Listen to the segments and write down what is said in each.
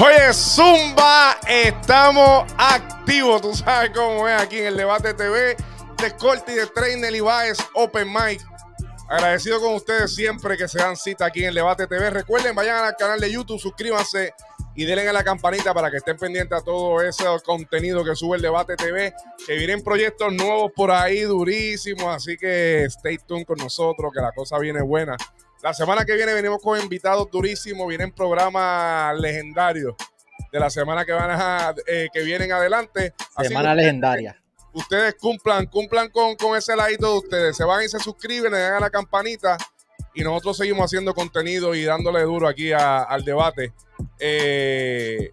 Oye, Zumba, estamos activos. Tú sabes cómo es aquí en el Debate TV de Corti, de train de Ibaes, Open Mic. Agradecido con ustedes siempre que se dan cita aquí en el Debate TV. Recuerden, vayan al canal de YouTube, suscríbanse y denle a la campanita para que estén pendientes a todo ese contenido que sube el Debate TV. Que vienen proyectos nuevos por ahí, durísimos. Así que stay tuned con nosotros, que la cosa viene buena. La semana que viene venimos con invitados durísimos, vienen programas legendarios de la semana que, van a, eh, que vienen adelante. Semana legendaria. ustedes cumplan, cumplan con, con ese like de ustedes. Se van y se suscriben, le dan a la campanita y nosotros seguimos haciendo contenido y dándole duro aquí al debate. Eh,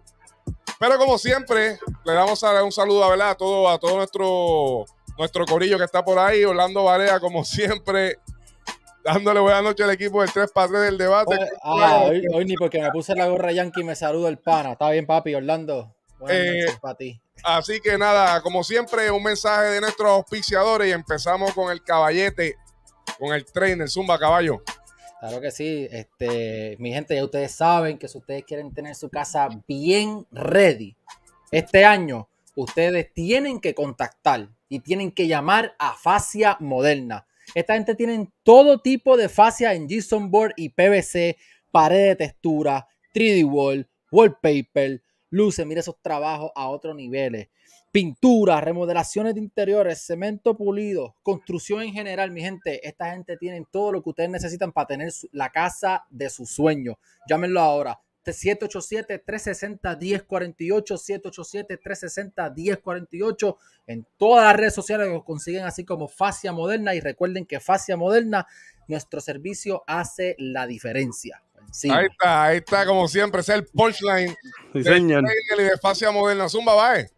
pero como siempre, le damos un saludo ¿verdad? a, todo, a todo nuestro, nuestro corillo que está por ahí. Orlando Varea, como siempre, dándole buena noche al equipo de tres para del debate. ah, hoy, ni porque me puse la gorra yankee me saludo el pana. Está bien, papi, Orlando. Buenas eh, noches para ti. Así que nada, como siempre, un mensaje de nuestros auspiciadores y empezamos con el caballete, con el trainer Zumba Caballo. Claro que sí, este, mi gente, ya ustedes saben que si ustedes quieren tener su casa bien ready este año, ustedes tienen que contactar y tienen que llamar a Fascia Moderna. Esta gente tiene todo tipo de fascia en Jason Board y PVC, pared de textura, 3D wall, wallpaper, luces, mire esos trabajos a otros niveles. Pinturas, remodelaciones de interiores, cemento pulido, construcción en general, mi gente, esta gente tiene todo lo que ustedes necesitan para tener la casa de sus sueños. Llámenlo ahora, 787-360-1048, 787-360-1048, en todas las redes sociales que consiguen, así como Fascia Moderna. Y recuerden que Fascia Moderna, nuestro servicio hace la diferencia. Ahí está, ahí está, como siempre, es el punchline sí, de Fascia Moderna. Zumba, bye.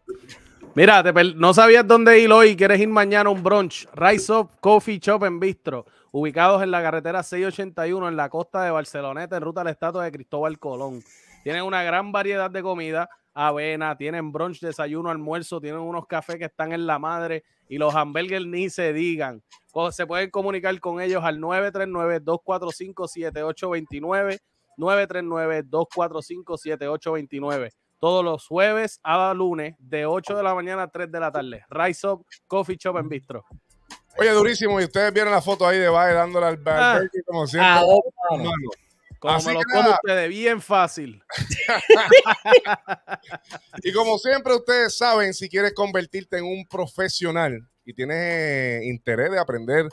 Mira, no sabías dónde ir hoy, quieres ir mañana a un brunch. Rise Up Coffee Shop en Bistro ubicados en la carretera 681 en la costa de Barceloneta, en ruta al la estatua de Cristóbal Colón. Tienen una gran variedad de comida, avena, tienen brunch, desayuno, almuerzo, tienen unos cafés que están en la madre y los hamburgues ni se digan. Se pueden comunicar con ellos al 939-245-7829, 939-245-7829. Todos los jueves a lunes de 8 de la mañana a 3 de la tarde. Rise Up Coffee Shop en Bistro. Oye, durísimo. Y ustedes vieron la foto ahí de Bae dándole al ah. baile como ah, siempre. Como lo como ustedes, bien fácil. y como siempre, ustedes saben, si quieres convertirte en un profesional y tienes interés de aprender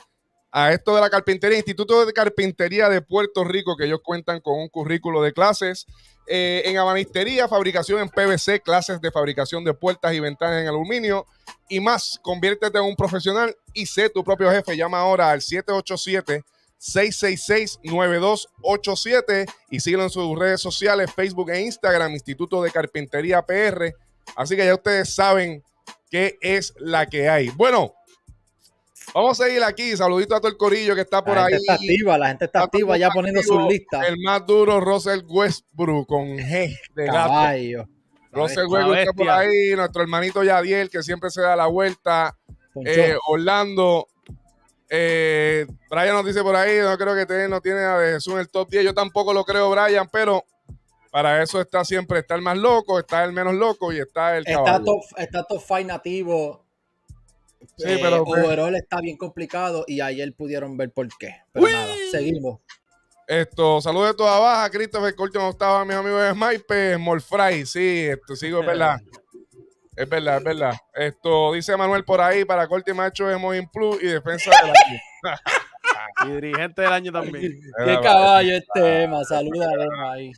a esto de la carpintería, Instituto de Carpintería de Puerto Rico, que ellos cuentan con un currículo de clases eh, en abanistería, fabricación en PVC, clases de fabricación de puertas y ventanas en aluminio y más. Conviértete en un profesional y sé tu propio jefe. Llama ahora al 787 666-9287 y síguelo en sus redes sociales, Facebook e Instagram, Instituto de Carpintería PR. Así que ya ustedes saben qué es la que hay. Bueno, Vamos a seguir aquí. Saludito a todo el corillo que está por la ahí. Gente está activa, la gente está, activa ya poniendo sus listas. El más duro, Russell Westbrook con G de Caballo. Russell Westbrook está por ahí. Nuestro hermanito Yadiel que siempre se da la vuelta. Eh, Orlando. Eh, Brian nos dice por ahí, no creo que te, no tiene a Jesús en el top 10. Yo tampoco lo creo, Brian, pero para eso está siempre, está el más loco, está el menos loco y está el está caballo. Top, está top 5 nativo Sí, eh, está bien complicado y ayer pudieron ver por qué. Pero nada, seguimos. Esto, saludos de toda baja, Christopher Colton estaba mis amigos de Sniper, Morfray, sí, esto sigo, es verdad. Es verdad, es verdad. Esto dice Manuel por ahí, para corte macho es muy Plus y defensa del año. y dirigente del año también. Qué caballo este tema, saluda ahí.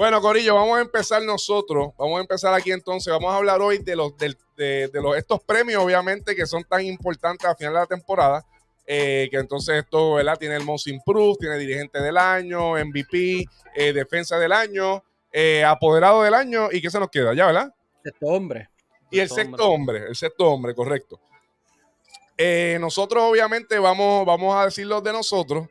Bueno, Corillo, vamos a empezar nosotros. Vamos a empezar aquí entonces. Vamos a hablar hoy de los de, de, los estos premios, obviamente, que son tan importantes al final de la temporada. Eh, que entonces esto, ¿verdad? Tiene el Most Improved, tiene dirigente del año, MVP, eh, defensa del año, eh, apoderado del año. ¿Y qué se nos queda? Ya, ¿verdad? Sexto hombre. Y el sexto, hombre. el sexto hombre, correcto. nosotros, obviamente, vamos, vamos a decir los de nosotros.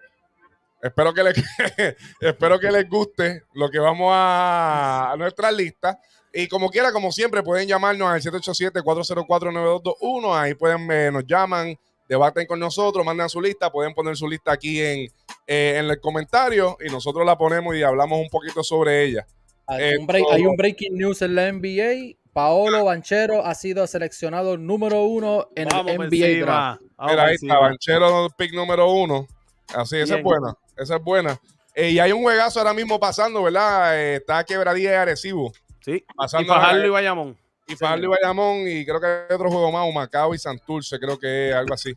Espero que, les, espero que les guste lo que vamos a, nuestra lista. Y como quiera, como siempre, pueden llamarnos al 787-404-9221. Ahí pueden, eh, nos llaman, debaten con nosotros, mandan su lista. Pueden poner su lista aquí eh, en, el comentario y nosotros la ponemos y hablamos un poquito sobre ella. Hay, un, breaking news en la NBA. Paolo Banchero ha sido seleccionado número uno en la NBA Mira, ahí está, Banchero, pick número uno. Así, es buena. Esa es buena. Eh, y hay un juegazo ahora mismo pasando, ¿verdad? Eh, está Quebradía de Arecibo. Sí. Pasando y Fajardo y Bayamón. Y Fajardo y Bayamón, y creo que hay otro juego más, Macao y Santurce, creo que es algo así.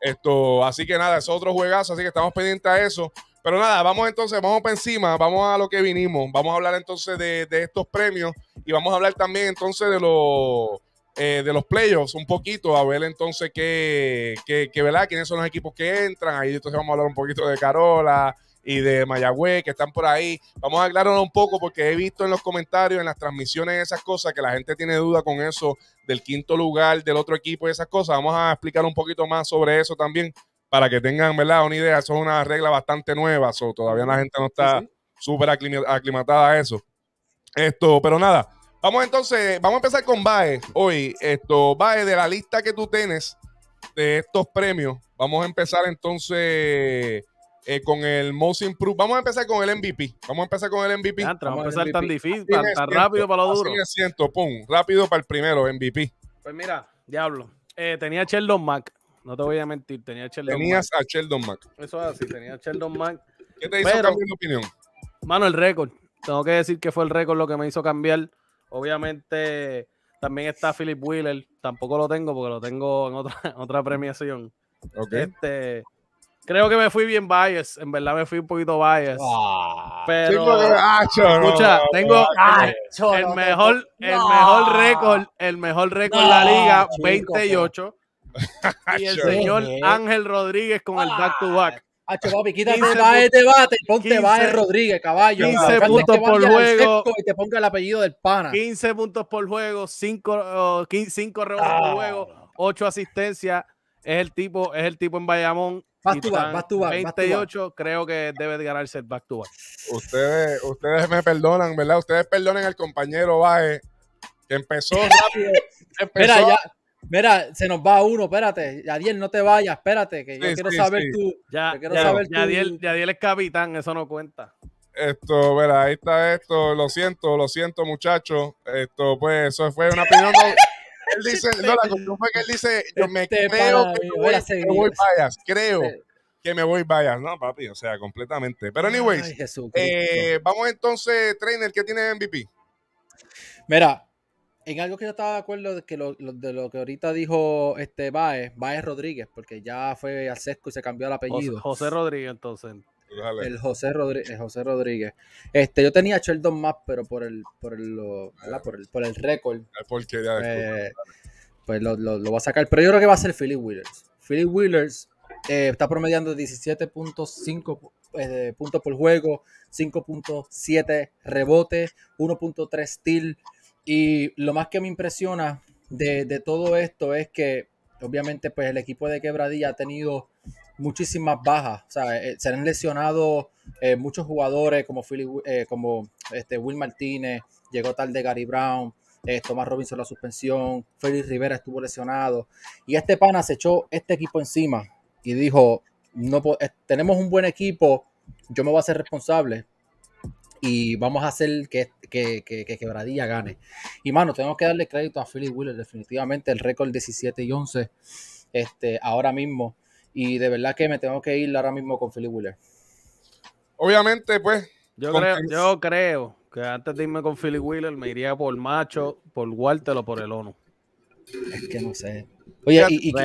Esto, así que nada, es otro juegazo, así que estamos pendientes a eso. Pero nada, vamos entonces, vamos para encima, vamos a lo que vinimos. Vamos a hablar entonces de, de estos premios y vamos a hablar también entonces de los eh, de los playoffs un poquito, a ver entonces qué, qué, qué, ¿verdad? quiénes son los equipos que entran. Ahí entonces vamos a hablar un poquito de Carola y de Mayagüez que están por ahí. Vamos a aclararlo un poco porque he visto en los comentarios, en las transmisiones, esas cosas, que la gente tiene duda con eso del quinto lugar del otro equipo y esas cosas. Vamos a explicar un poquito más sobre eso también para que tengan, ¿verdad? Una idea. Eso es una regla bastante nueva. So, todavía la gente no está súper aclimatada a eso. Esto, pero nada, Vamos entonces, vamos a empezar con Bae hoy. Esto, Bae, de la lista que tú tienes de estos premios, vamos a empezar entonces eh, con el Most Improved. Vamos a empezar con el MVP. Vamos a empezar con el MVP. vamos, a empezar tan difícil, tan, rápido para lo duro. Siento, pum, rápido para el primero, MVP. Pues mira, diablo. Eh, tenía a Sheldon Mack. No te voy a mentir, tenía a Sheldon Tenías a Sheldon Mack. Eso es así, tenía a Sheldon Mack. ¿Qué te hizo cambiar de opinión? Mano, el récord. Tengo que decir que fue el récord lo que me hizo cambiar. Obviamente también está Philip Wheeler, tampoco lo tengo porque lo tengo en otra, otra premiación. Este, creo que me fui bien bias, en verdad me fui un poquito bias. pero escucha, tengo el, mejor el mejor récord, el mejor récord de la liga, 28. y el señor Ángel Rodríguez con el back to back. Ah, papi, quítate, va debate este y ponte Baez Rodríguez, caballo. 15 puntos por juego. Y te ponga el apellido del pana. 15 puntos por juego, 5, 5 rebotes por ah. juego, 8 asistencias. Es el tipo, en Bayamón. Back to 28, creo que debe de ganarse el back to back. Ustedes, ustedes me perdonan, ¿verdad? Ustedes perdonen al compañero Baez, que empezó rápido. empezó, Mira, ya Mira, se nos va uno, espérate. Yadiel, no te vayas, espérate, que yo quiero saber tú. Ya, quiero ya, saber Yadiel, es capitán, eso no cuenta. Esto, mira, ahí está esto. Lo siento, lo siento, muchachos. Esto, pues, eso fue una opinión. él dice, este no, la conclusión fue que él dice, yo me creo que me voy, seguir, vayas, creo que me voy vayas, ¿no, papi? O sea, completamente. Pero anyways, eh, vamos entonces, trainer, ¿qué tiene MVP? Mira, en algo que yo estaba de acuerdo de, que lo, de lo que ahorita dijo este Baez, Baez Rodríguez, porque ya fue al sesco y se cambió el apellido. José, Rodríguez, entonces. El José Rodríguez, José Rodríguez. Este, yo tenía Sheldon más, pero por el, por el, por el, por el récord. Eh, pues lo, lo, va a sacar. Pero yo creo que va a ser Philip Wheelers. Philip Wheelers eh, está promediando 17.5 eh, puntos por juego, 5.7 rebotes, 1.3 steal, y lo más que me impresiona de, todo esto es que, obviamente, pues el equipo de Quebradilla ha tenido muchísimas bajas. Eh, se han lesionado eh, muchos jugadores como, eh, como este, Will Martínez, llegó tarde Gary Brown, Tomás Robinson la suspensión, Félix Rivera estuvo lesionado. Y este pana se echó este equipo encima y dijo, no tenemos un buen equipo, yo me voy a ser responsable y vamos a hacer que, que, que, que, Quebradilla gane. Y mano, tenemos que darle crédito a Philly Wheeler, definitivamente el récord 17 y 11 este, ahora mismo. Y de verdad que me tengo que ir ahora mismo con Philly Wheeler. Obviamente, pues. Yo creo, yo creo que antes de irme con Philly Wheeler me iría por Macho, por Walter o por el ONU. Es que no sé. Oye, y, y yo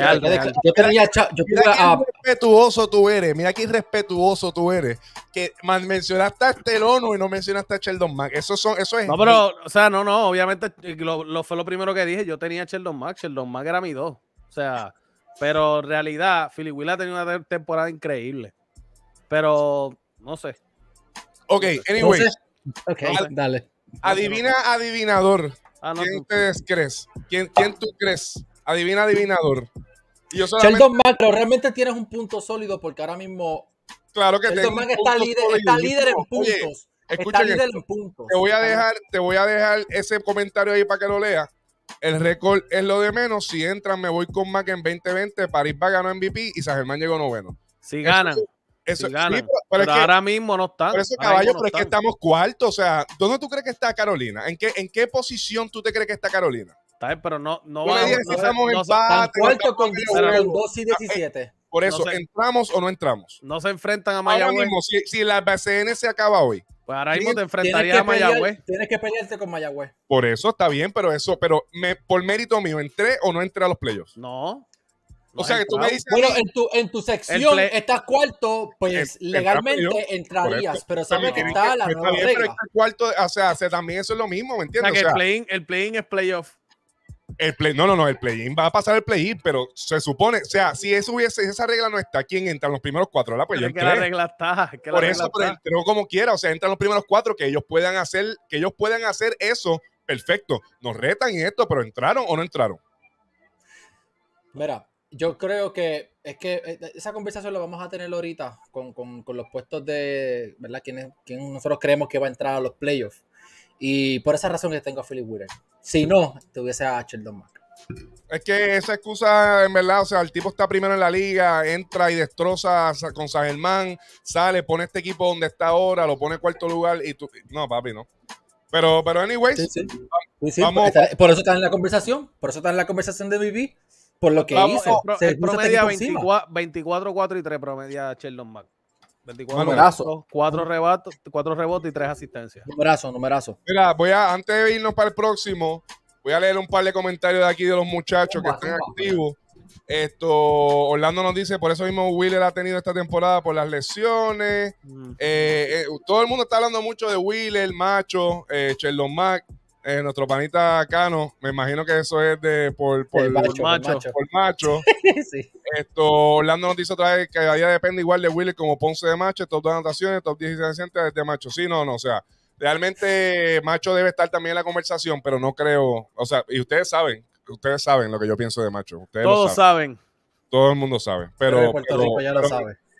tenía yo mira qué respetuoso tú eres, mira qué irrespetuoso tú eres. Que mencionaste a Estelono y no mencionaste a Sheldon Mack. Eso son, eso es. No, pero, o sea, no, no, obviamente lo, fue lo primero que dije. Yo tenía a Sheldon Mack, Sheldon Mack era mi dos. O sea, pero en realidad, Philly Will ha tenido una temporada increíble. Pero no sé. Ok, anyway. dale. Adivina, adivinador. Ah, ¿Quién ustedes crees? ¿Quién, ¿Quién tú crees Adivina, adivinador. Sheldon realmente tienes un punto sólido porque ahora mismo. Claro que Sheldon está, líder, está en puntos. está líder en puntos. Te voy, a dejar, te voy a dejar ese comentario ahí para que lo leas. El récord es lo de menos. Si entran, me voy con Mac en 2020. París va a ganar MVP y San Germán llegó noveno. Si ganan. Eso, ahora mismo no están. pero es que estamos cuarto. O sea, ¿dónde tú crees que está Carolina? ¿En qué, ¿En qué posición tú te crees que está Carolina? Bien, pero no, no va a No, estamos no, cuarto con, 2 y 17. Por eso, ¿entramos o no entramos? No se enfrentan a Mayagüez. Ahora mismo, si, si, la BCN se acaba hoy. Pues ahora mismo te enfrentarías a Mayagüez. tienes que pelearte con Mayagüez. Por eso está bien, pero eso, pero me, por mérito mío, ¿entré o no entré a los playoffs? No. No o sea, que tú me dices. Bueno, en tu, en tu sección estás cuarto, pues legalmente entrarías, pero sabes que está la nueva regla. cuarto, o sea, también eso es lo mismo, ¿me entiendes? O sea, que o sea, el play-in play es playoff. El no, no, no, el play-in va a pasar el play-in, pero se supone, o sea, si eso hubiese, esa regla no está, ¿quién entra en los primeros cuatro? La, pues, es que la regla está. por eso, está. como quiera, o sea, entran los primeros cuatro, que ellos puedan hacer, que ellos puedan hacer eso, perfecto. Nos retan en esto, pero ¿entraron o no entraron? Mira, yo creo que es que eh, eh, esa conversación la vamos a tener ahorita con, los puestos de, ¿verdad? ¿Quién, ¿Quién, nosotros creemos que va a entrar a los playoffs? Y por esa razón que tengo a Philip Wheeler. Si no, tuviese a Sheldon Mac. Es que esa excusa, en verdad, o sea, el tipo está primero en la liga, entra y destroza con San Germán, sale, pone este equipo donde está ahora, lo pone cuarto lugar y tú. No, papi, no. Pero, pero, anyways. Sí, sí. Por, eso está en la conversación, por eso está en la conversación de Vivi, por lo que hizo. promedia 24, 24, 4 y 3, promedia Sheldon Mac. 24 cuatro, rebotes y tres asistencias. Numerazo, numerazo. Mira, voy a, antes de irnos para el próximo, voy a leer un par de comentarios de aquí de los muchachos que están activos. Esto, Orlando nos dice, por eso mismo Willer ha tenido esta temporada por las lesiones. Mm. Eh, eh, todo el mundo está hablando mucho de el Macho, eh, Sherlock Mack. Eh, nuestro panita Cano, me imagino que eso es de por, por, macho, por Esto, Orlando nos dice otra vez que allá depende igual de Willy como Ponce de macho, top de anotaciones, top 10 de de macho. Sí, no, no, o sea, realmente macho debe estar también en la conversación, pero no creo, o sea, y ustedes saben, ustedes saben lo que yo pienso de macho. Todos saben. Todo el mundo sabe, pero... lo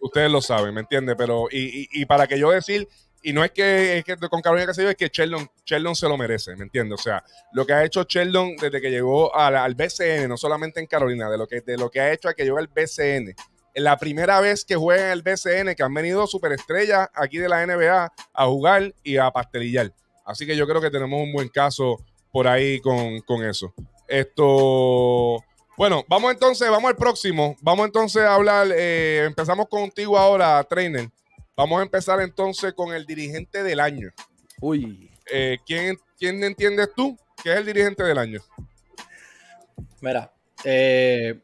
Ustedes lo saben, ¿me entiende, Pero, y, y, y para que yo decir y no es que, es que con Carolina es que Sheldon, se lo merece, ¿me entiendes? O sea, lo que ha hecho Sheldon desde que llegó al BCN, no solamente en Carolina, de lo que, de lo que ha hecho a que llegó al BCN. La primera vez que juega en el BCN, que han venido superestrellas aquí de la NBA a jugar y a pastelillar. Así que yo creo que tenemos un buen caso por ahí con, con eso. Esto. Bueno, vamos entonces, vamos al próximo. Vamos entonces a hablar. Eh, empezamos contigo ahora, trainer. Vamos a empezar entonces con el dirigente del año. Uy. Eh, ¿quién, entiendes tú que es el dirigente del año? Mira, eh,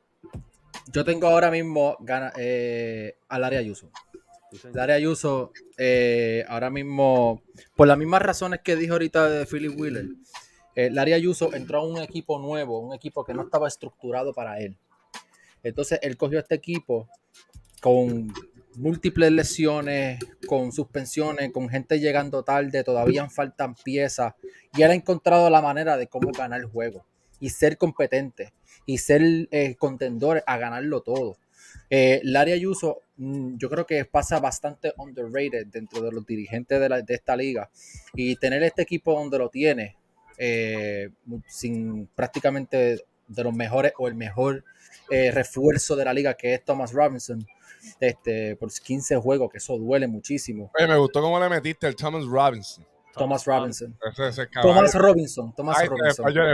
yo tengo ahora mismo ganas eh, al área Ayuso. El área Ayuso, ahora mismo, por las mismas razones que dijo ahorita de Philip Wheeler, el área Ayuso entró a un equipo nuevo, un equipo que no estaba estructurado para él. Entonces él cogió este equipo con múltiples lesiones, con suspensiones, con gente llegando tarde, todavía faltan piezas. Y él ha encontrado la manera de cómo ganar el juego y ser competente y ser eh, contendor a ganarlo todo. Eh, Larry Ayuso, mm, yo creo que pasa bastante underrated dentro de los dirigentes de, de esta liga. Y tener este equipo donde lo tiene, eh, sin prácticamente de los mejores o el mejor eh, refuerzo de la liga que es Thomas Robinson, este, por 15 juegos, que eso duele muchísimo. me gustó cómo le metiste el Thomas Robinson. Thomas ah, Robinson. Thomas Robinson. Thomas Robinson. ya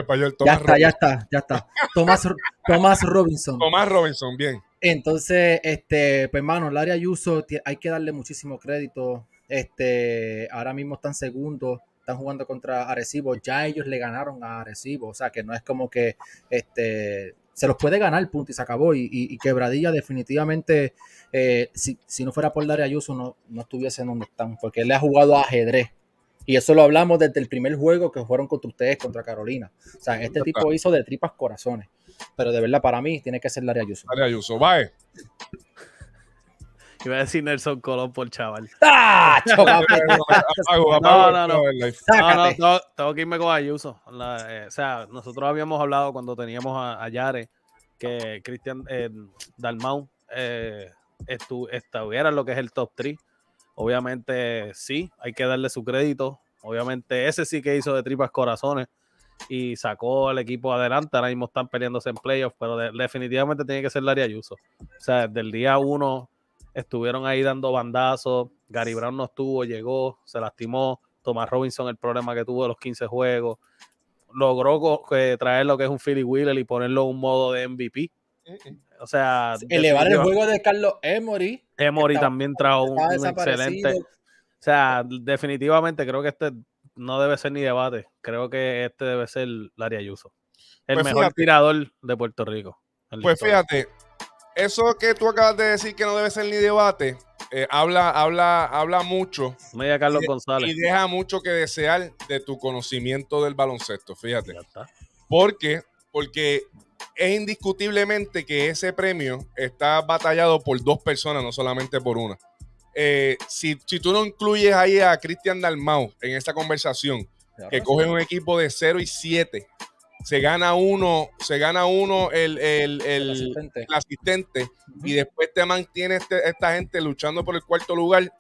está, ya está, ya está. Thomas, Thomas Robinson. Thomas Robinson, bien. Entonces, este, pues hermano, Larry Ayuso, hay que darle muchísimo crédito. Este, ahora mismo están segundos, están jugando contra Arecibo. Ya ellos le ganaron a Arecibo. O sea que no es como que este se los puede ganar, punto, y se acabó. Y, Quebradilla definitivamente, eh, si, no fuera por Daria Ayuso, no, estuviese en donde están, porque él ha jugado ajedrez. Y eso lo hablamos desde el primer juego que fueron contra ustedes, contra Carolina. O sea, este tipo hizo de tripas corazones. Pero de verdad, para mí, tiene que ser Daria Ayuso. Ayuso, bye. Iba a decir Nelson Colón por chaval. ¡Ah! no, no, no. no, no tengo, que irme con Ayuso. Eh, o sea, nosotros habíamos hablado cuando teníamos a, Yare que Cristian eh, Dalmau eh, estuviera en lo que es el top 3. Obviamente, sí, hay que darle su crédito. Obviamente, ese sí que hizo de tripas corazones y sacó al equipo adelante. Ahora mismo están peleándose en playoffs, pero definitivamente tiene que ser Larry Ayuso. O sea, desde el día 1 estuvieron ahí dando bandazos. Gary Brown no estuvo, llegó, se lastimó. Tomás Robinson, el problema que tuvo de los 15 juegos. Logró traer lo que es un Philly Wheeler y ponerlo en un modo de MVP. O sea, elevar el juego de Carlos Emory. Emory también trajo un, excelente. O sea, definitivamente creo que este no debe ser ni debate. Creo que este debe ser Larry Ayuso. El pues mejor tirador de Puerto Rico. Pues fíjate, eso que tú acabas de decir que no debe ser ni debate, eh, habla, habla, habla mucho. Media Carlos y, González. Y deja mucho que desear de tu conocimiento del baloncesto, fíjate. Porque, porque es indiscutiblemente que ese premio está batallado por dos personas, no solamente por una. Eh, si, si, tú no incluyes ahí a Cristian Dalmau en esta conversación, que coge un equipo de 0 y 7 se gana uno, se gana uno el, el, el, asistente, y después te mantiene este, esta gente luchando por el cuarto lugar.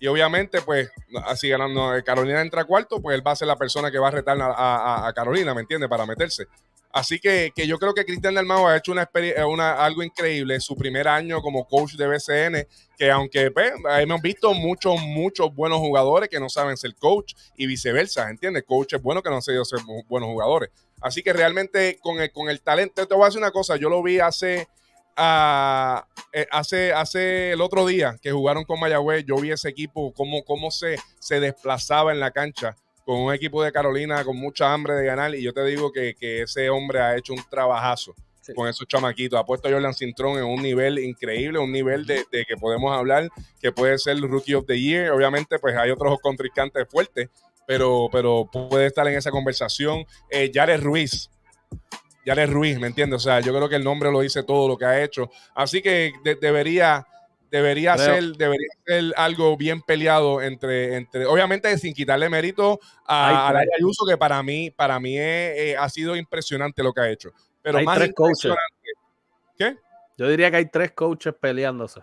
Y obviamente, pues, así ganando eh, Carolina entra cuarto, pues él va a ser la persona que va a retar a, a Carolina, ¿me entiendes? Para meterse. Así que, yo creo que Cristian Dalmau ha hecho una, eh, una, algo increíble su primer año como coach de BCN, que aunque me pues, hemos visto muchos, muchos buenos jugadores que no saben ser coach y viceversa, ¿entiendes? Coach es bueno que no han sabido ser buenos jugadores. Así que realmente con el, con el talento, te voy a decir una cosa, yo lo vi hace, ah, eh, hace, hace el otro día que jugaron con Mayagüez, yo vi ese equipo, cómo, cómo se, se desplazaba en la cancha con un equipo de Carolina con mucha hambre de ganar. Y yo te digo que, ese hombre ha hecho un trabajazo con esos chamaquitos. Ha puesto a Jordan Cintrón en un nivel increíble, un nivel de, que podemos hablar que puede ser Rookie of the Year. Obviamente, pues hay otros contrincantes fuertes, pero, pero puede estar en esa conversación. Eh, Ruiz. Jared Ruiz, ¿me entiendes? O sea, yo creo que el nombre lo dice todo lo que ha hecho. Así que debería debería ser debería ser algo bien peleado entre entre obviamente sin quitarle mérito a, a Ayuso que para mí para mí eh, eh, ha sido impresionante lo que ha hecho pero hay tres coaches qué yo diría que hay tres coaches peleándose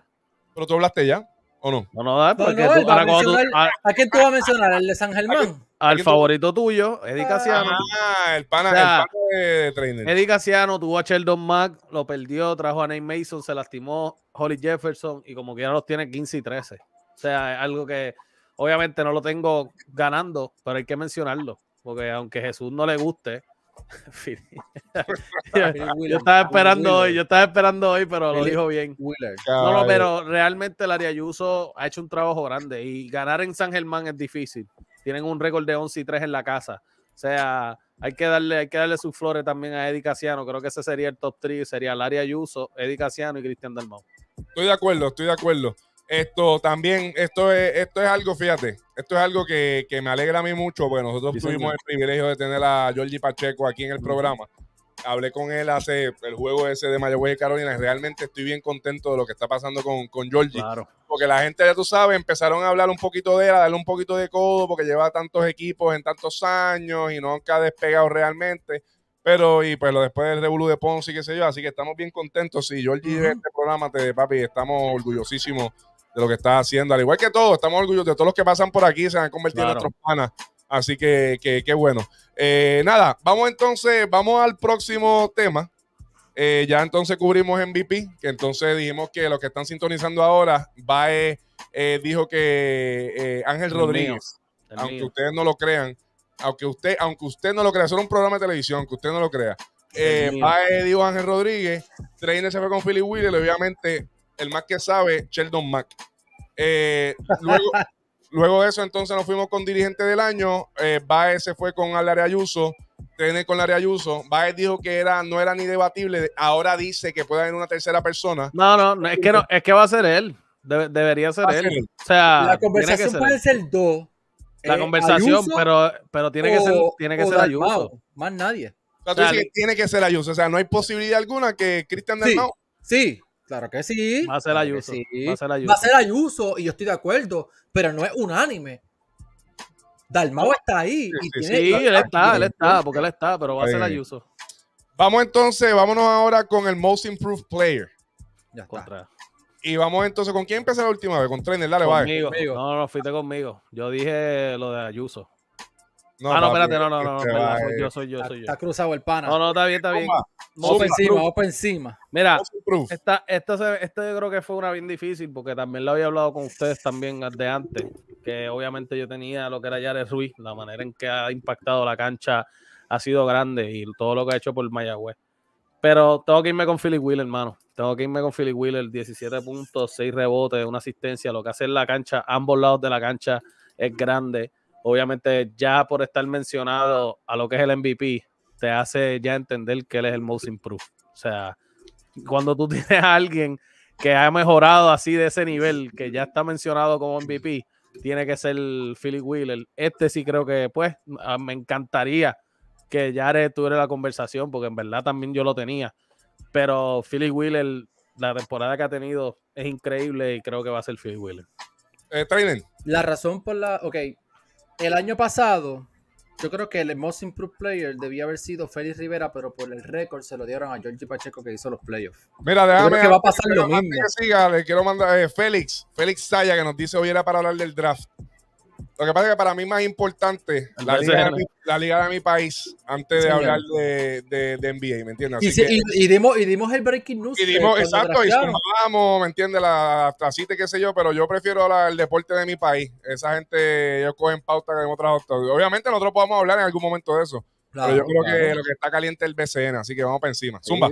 pero tú hablaste ya o no no no, ah, a, quién tú vas a mencionar el de San Germán al favorito tuyo, Eddie ah, Casiano. Ah, el pana, del de trainer. Eddie Casiano tuvo a Sheldon Mack, lo perdió, trajo a Nate Mason, se lastimó Holly Jefferson y como que ya los tiene 15 y 13. O sea, es algo que obviamente no lo tengo ganando, pero hay que mencionarlo. Porque aunque Jesús no le guste, yo, estaba esperando hoy, yo estaba esperando hoy, pero lo dijo bien. No, no, pero realmente el Ariayuso ha hecho un trabajo grande y ganar en San Germán es difícil tienen un récord de 11 y 3 en la casa. O sea, hay que darle, hay que darle sus flores también a Eddie Casiano. Creo que ese sería el top 3, sería Laria Ayuso, Eddie Casiano y Cristian Dalmau. Estoy de acuerdo, estoy de acuerdo. Esto también, esto es, esto es algo, fíjate, esto es algo que, me alegra a mí mucho, Bueno, nosotros tuvimos el privilegio de tener a Georgie Pacheco aquí en el programa hablé con él hace el juego ese de Mayagüez y Carolina. Y realmente estoy bien contento de lo que está pasando con, con Porque la gente, ya tú sabes, empezaron a hablar un poquito de él, a darle un poquito de codo, porque lleva tantos equipos en tantos años y nunca ha despegado realmente. Pero, y pues lo después del Revolu de Ponce y qué sé yo, así que estamos bien contentos. sí, Giorgi, uh este programa, te papi, estamos orgullosísimos de lo que estás haciendo. Al igual que todos, estamos orgullosos de todos los que pasan por aquí, se han convertido en nuestros panas. Así que qué bueno. Eh, nada, vamos entonces, vamos al próximo tema. Eh, ya entonces cubrimos MVP, que entonces dijimos que los que están sintonizando ahora, Bae eh, dijo que Ángel Rodríguez, aunque ustedes no lo crean, aunque usted, aunque usted no lo crea, solo un programa de televisión, que usted no lo crea. Bae dijo Ángel Rodríguez, Trainer se fue con Philly Wheeler, obviamente el más que sabe, Sheldon Mack. luego, Luego de eso, entonces nos fuimos con dirigente del año. Eh, Baez se fue con Alaria Ayuso, Tiene con Alaria Ayuso. Baez dijo que era, no era ni debatible. Ahora dice que puede haber una tercera persona. No, no, es que no, es que va a ser él. debería ser él. O sea, la conversación puede ser dos. La eh, conversación, pero, pero tiene que ser, tiene que ser Ayuso. más nadie. O tiene que ser Ayuso. O sea, no hay posibilidad alguna que Cristian sí, Sí, Claro que sí. Va a ser Ayuso. Va, a ser Ayuso. y yo estoy de acuerdo, pero no es unánime. Dalmau está ahí. Sí, y tiene, él está, él está, porque él está, pero va a ser Ayuso. Vamos entonces, vámonos ahora con el Most Improved Player. Ya está. Y vamos entonces, ¿con quién empieza la última vez? Con Trainer, dale, conmigo. No, no, fuiste conmigo. Yo dije lo de Ayuso ah, no, espérate, no, no, no, soy yo, eh. soy yo, soy yo. Está cruzado el pana. No, no, está bien, está bien. Vamos encima, vamos encima. Mira, esto este yo creo que fue una bien difícil porque también lo había hablado con ustedes también de antes, que obviamente yo tenía lo que era Jared Ruiz, la manera en que ha impactado la cancha ha sido grande y todo lo que ha hecho por Mayagüez. Pero tengo que irme con Philly Wheeler, hermano. Tengo que irme con Philly Wheeler, 17 puntos, 6 rebotes, una asistencia, lo que hace en la cancha, ambos lados de la cancha es grande obviamente ya por estar mencionado a lo que es el MVP, te hace ya entender que él es el most improved. O sea, cuando tú tienes a alguien que ha mejorado así de ese nivel, que ya está mencionado como MVP, tiene que ser Philip Wheeler. Este sí creo que, pues, ah, me encantaría que ya tuviera la conversación, porque en verdad también yo lo tenía. Pero Philip Wheeler, la temporada que ha tenido es increíble y creo que va a ser Philip Wheeler. Eh, la razón por la. Ok, el año pasado, yo creo que el Most Improved Player debía haber sido Félix Rivera, pero por el récord se lo dieron a Georgie Pacheco que hizo los playoffs. Mira, déjame. antes que va a pasar siga, le quiero mandar eh, Félix, Félix Saya, que nos dice hoy era para hablar del draft. Lo que pasa es que para mí más importante la liga, de mi, país antes de hablar de, de, NBA, ¿me entiendes? y, dimos, el breaking news. Y dimos, eh, exacto, y ¿me entiendes? La tracita qué sé yo, pero yo prefiero hablar el deporte de mi país. Esa gente, ellos cogen pauta en otras otras. Obviamente nosotros podemos hablar en algún momento de eso. pero yo creo que lo que está caliente es el BCN, así que vamos para encima. Zumba.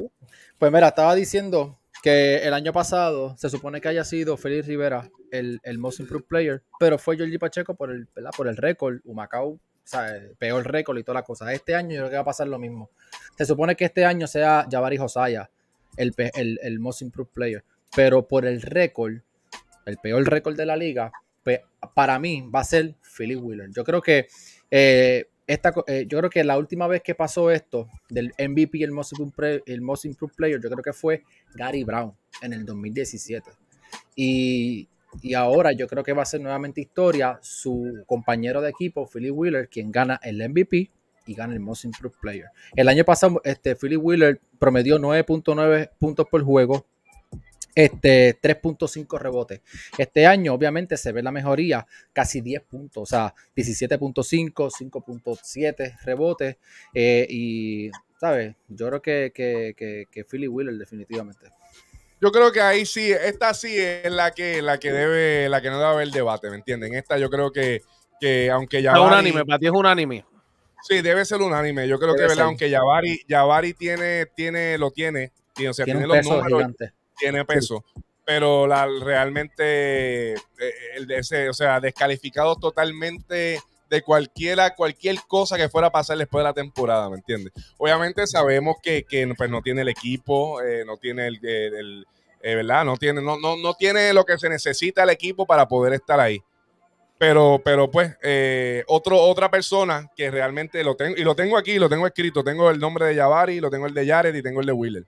Pues mira, estaba diciendo que el año pasado se supone que haya sido Félix Rivera el, Most Improved Player, pero fue Jordi Pacheco por el, por el récord, Humacao, o sea, el peor récord y toda la cosa. Este año yo creo que va a pasar lo mismo. Se supone que este año sea Javari Josaya el, Most Improved Player, pero por el récord, el peor récord de la liga, para mí va a ser Philip Wheeler. Yo creo que eh, eh, yo creo que la última vez que pasó esto del MVP y Most, Improved, el Most Improved Player, yo creo que fue Gary Brown en el 2017. Y, ahora yo creo que va a ser nuevamente historia su compañero de equipo, Philip Wheeler, quien gana el MVP y gana el Most Improved Player. El año pasado, este, Philip Wheeler promedió 9.9 puntos por juego, este, 3.5 rebotes. Este año, obviamente, se ve la mejoría, casi 10 puntos, o sea, 17.5, 5.7 rebotes. Eh, y, ¿sabes? Yo creo que, que, que, Philly Wheeler, definitivamente. Yo creo que ahí sí, esta sí es la que, la que debe, la que no debe haber debate, ¿me entienden? Esta yo creo que, que aunque ya. Es unánime, para unánime. Sí, debe ser unánime. Yo creo que, Aunque ya tiene, tiene, lo tiene, tiene o sea, tiene, los números tiene peso. Pero la, realmente, eh, el, ese, o sea, descalificado totalmente de cualquiera, cualquier cosa que fuera a pasar después de la temporada, ¿me entiendes? Obviamente sabemos que, que pues, no tiene el equipo, eh, no tiene el, eh, ¿verdad? No tiene, no, no, tiene lo que se necesita el equipo para poder estar ahí. Pero, pero pues, otro, otra persona que realmente lo tengo, y lo tengo aquí, lo tengo escrito, tengo el nombre de Yavari, lo tengo el de Jared y tengo el de Wheeler.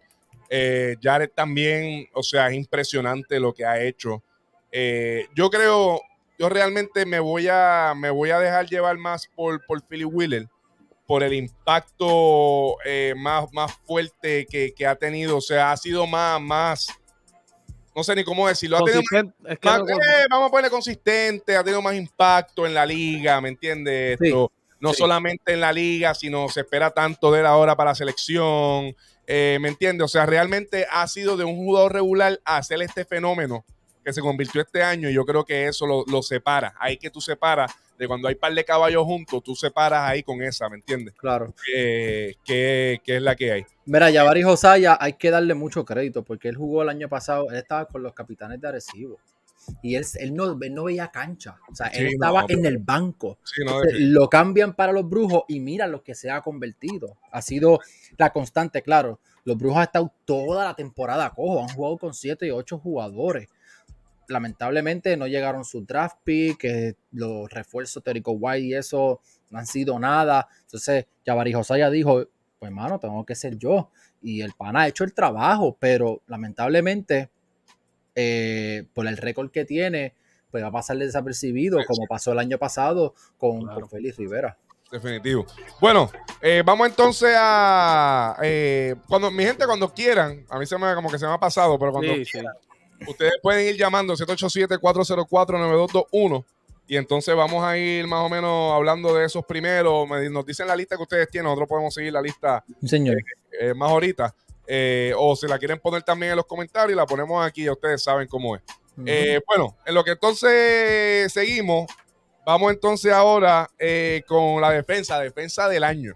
Eh, Jared también, o sea, es impresionante lo que ha hecho. Eh, yo creo, yo realmente me voy a, me voy a dejar llevar más por, por Philly Wheeler, por el impacto eh, más, más fuerte que, ha tenido. O sea, ha sido más, más, no sé ni cómo decirlo. más, vamos a poner consistente, ha tenido más impacto en la liga, ¿me entiendes? no solamente en la liga, sino se espera tanto de él ahora para la selección. Eh, ¿Me entiendes? O sea, realmente ha sido de un jugador regular hacer este fenómeno que se convirtió este año. Y yo creo que eso lo, separa. Hay que tú separas de cuando hay par de caballos juntos, tú separas ahí con esa, ¿me entiendes? Claro. Eh, que, es la que hay. Mira, Yavari Josaya hay que darle mucho crédito porque él jugó el año pasado, él estaba con los capitanes de Arecibo y él, no, veía cancha. O sea, él estaba en el banco. Eh. Lo cambian para los brujos y mira lo que se ha convertido. Ha sido la constante, claro. Los brujos han estado toda la temporada cojo. Han jugado con 7 y 8 jugadores. Lamentablemente no llegaron sus draft pick, eh, los refuerzos teórico White y eso no han sido nada. Entonces, Jabari ya dijo, pues mano, tengo que ser yo. Y el PAN ha hecho el trabajo, pero lamentablemente eh, por el récord que tiene, pues va a pasar desapercibido, como pasó el año pasado con, Félix Rivera. Definitivo. Bueno, eh, vamos entonces a. Eh, cuando Mi gente, cuando quieran, a mí se me, como que se me ha pasado, pero cuando ustedes pueden ir llamando 787-404-9221. Y entonces vamos a ir más o menos hablando de esos primeros. nos dicen la lista que ustedes tienen, nosotros podemos seguir la lista Señor. más ahorita. Eh, o si la quieren poner también en los comentarios, la ponemos aquí, ya ustedes saben cómo es. Eh, bueno, en lo que entonces seguimos, vamos entonces ahora eh, con la defensa, defensa del año.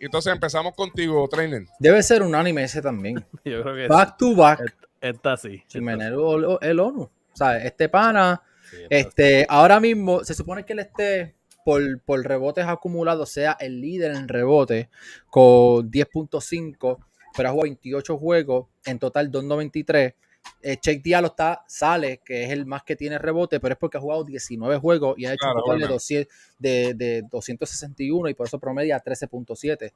Entonces empezamos contigo, trainer. Debe ser unánime ese también. Yo creo que back to back. Está así. el ONU. O este pana, este, ahora mismo, se supone que él esté por, por rebotes acumulados, sea el líder en rebote con 10.5 pero ha jugado 28 juegos, en total 293. Eh, Check Diallo está, sale, que es el más que tiene rebote, pero es porque ha jugado 19 juegos y ha hecho un total de, 261 y por eso promedia 13.7.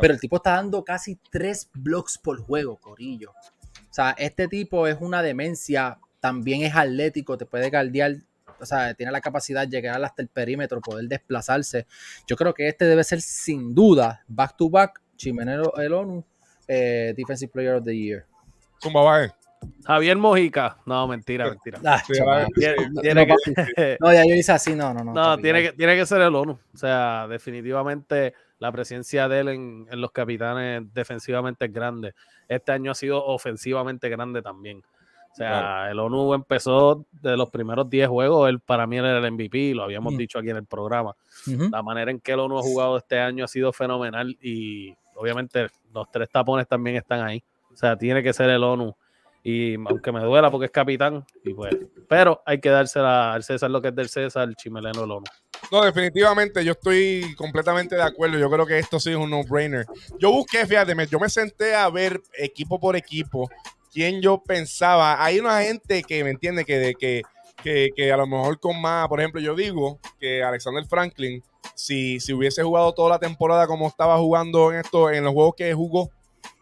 Pero el tipo está dando casi 3 blocks por juego, Corillo. O sea, este tipo es una demencia, también es atlético, te puede caldear, o sea, tiene la capacidad de llegar hasta el perímetro, poder desplazarse. Yo creo que este debe ser sin duda back to back, Chimenero el ONU eh, Defensive Player of the Year. Javier Mojica. No, mentira, mentira. Ah, tiene, no, ya yo hice así, no, no, no. No, tiene que, ser el ONU. O sea, definitivamente la presencia de él en, los capitanes defensivamente es grande. Este año ha sido ofensivamente grande también. O sea, el ONU empezó de los primeros 10 juegos, él para mí era el MVP, lo habíamos mm. dicho aquí en el programa. La manera en que el ONU ha jugado este año ha sido fenomenal y obviamente los tres tapones también están ahí. O sea, tiene que ser el ONU. Y aunque me duela porque es capitán, y pues, pero hay que dársela al César lo que es del César, Chimeleno el ONU. No, definitivamente, yo estoy completamente de acuerdo. Yo creo que esto sí es un no-brainer. Yo busqué, fíjate, yo me senté a ver equipo por equipo quién yo pensaba. Hay una gente que me entiende que, de, que, que a lo mejor con más, por ejemplo, yo digo que Alexander Franklin si, hubiese jugado toda la temporada como estaba jugando en esto, en los juegos que jugó,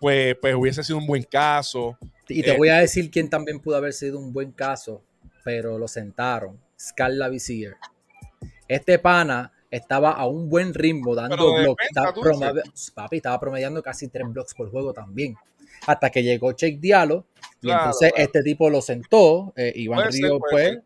pues, pues hubiese sido un buen caso. Y te eh, voy a decir quién también pudo haber sido un buen caso, pero lo sentaron. Scarla Vizier. Este pana estaba a un buen ritmo dando blocks. papi, estaba promediando casi tres blocks por juego también. Hasta que llegó Check Diallo. Y entonces este tipo lo sentó. y eh, Iván Río, pues,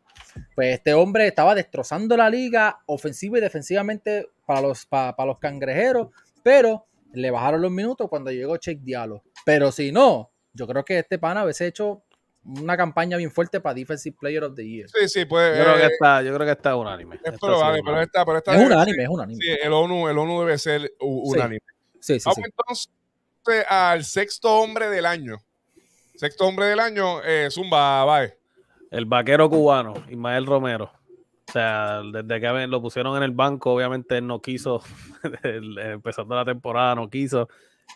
pues este hombre estaba destrozando la liga ofensiva y defensivamente para los, para, los cangrejeros, pero le bajaron los minutos cuando llegó Check Diallo. Pero si no, yo creo que este pana hubiese hecho una campaña bien fuerte para Defensive Player of the Year. Sí, sí, puede. Yo, creo, que eh, está, yo creo que está unánime. Es probable, pero está. Pero está es unánime, es unánime. Sí, el ONU, el ONU debe ser unánime. sí, sí, Vamos entonces al sexto hombre del año. Sexto hombre del año, eh, Zumba, bye. El vaquero cubano, Ismael Romero. O sea, desde que lo pusieron en el banco, obviamente no quiso, empezando la temporada no quiso,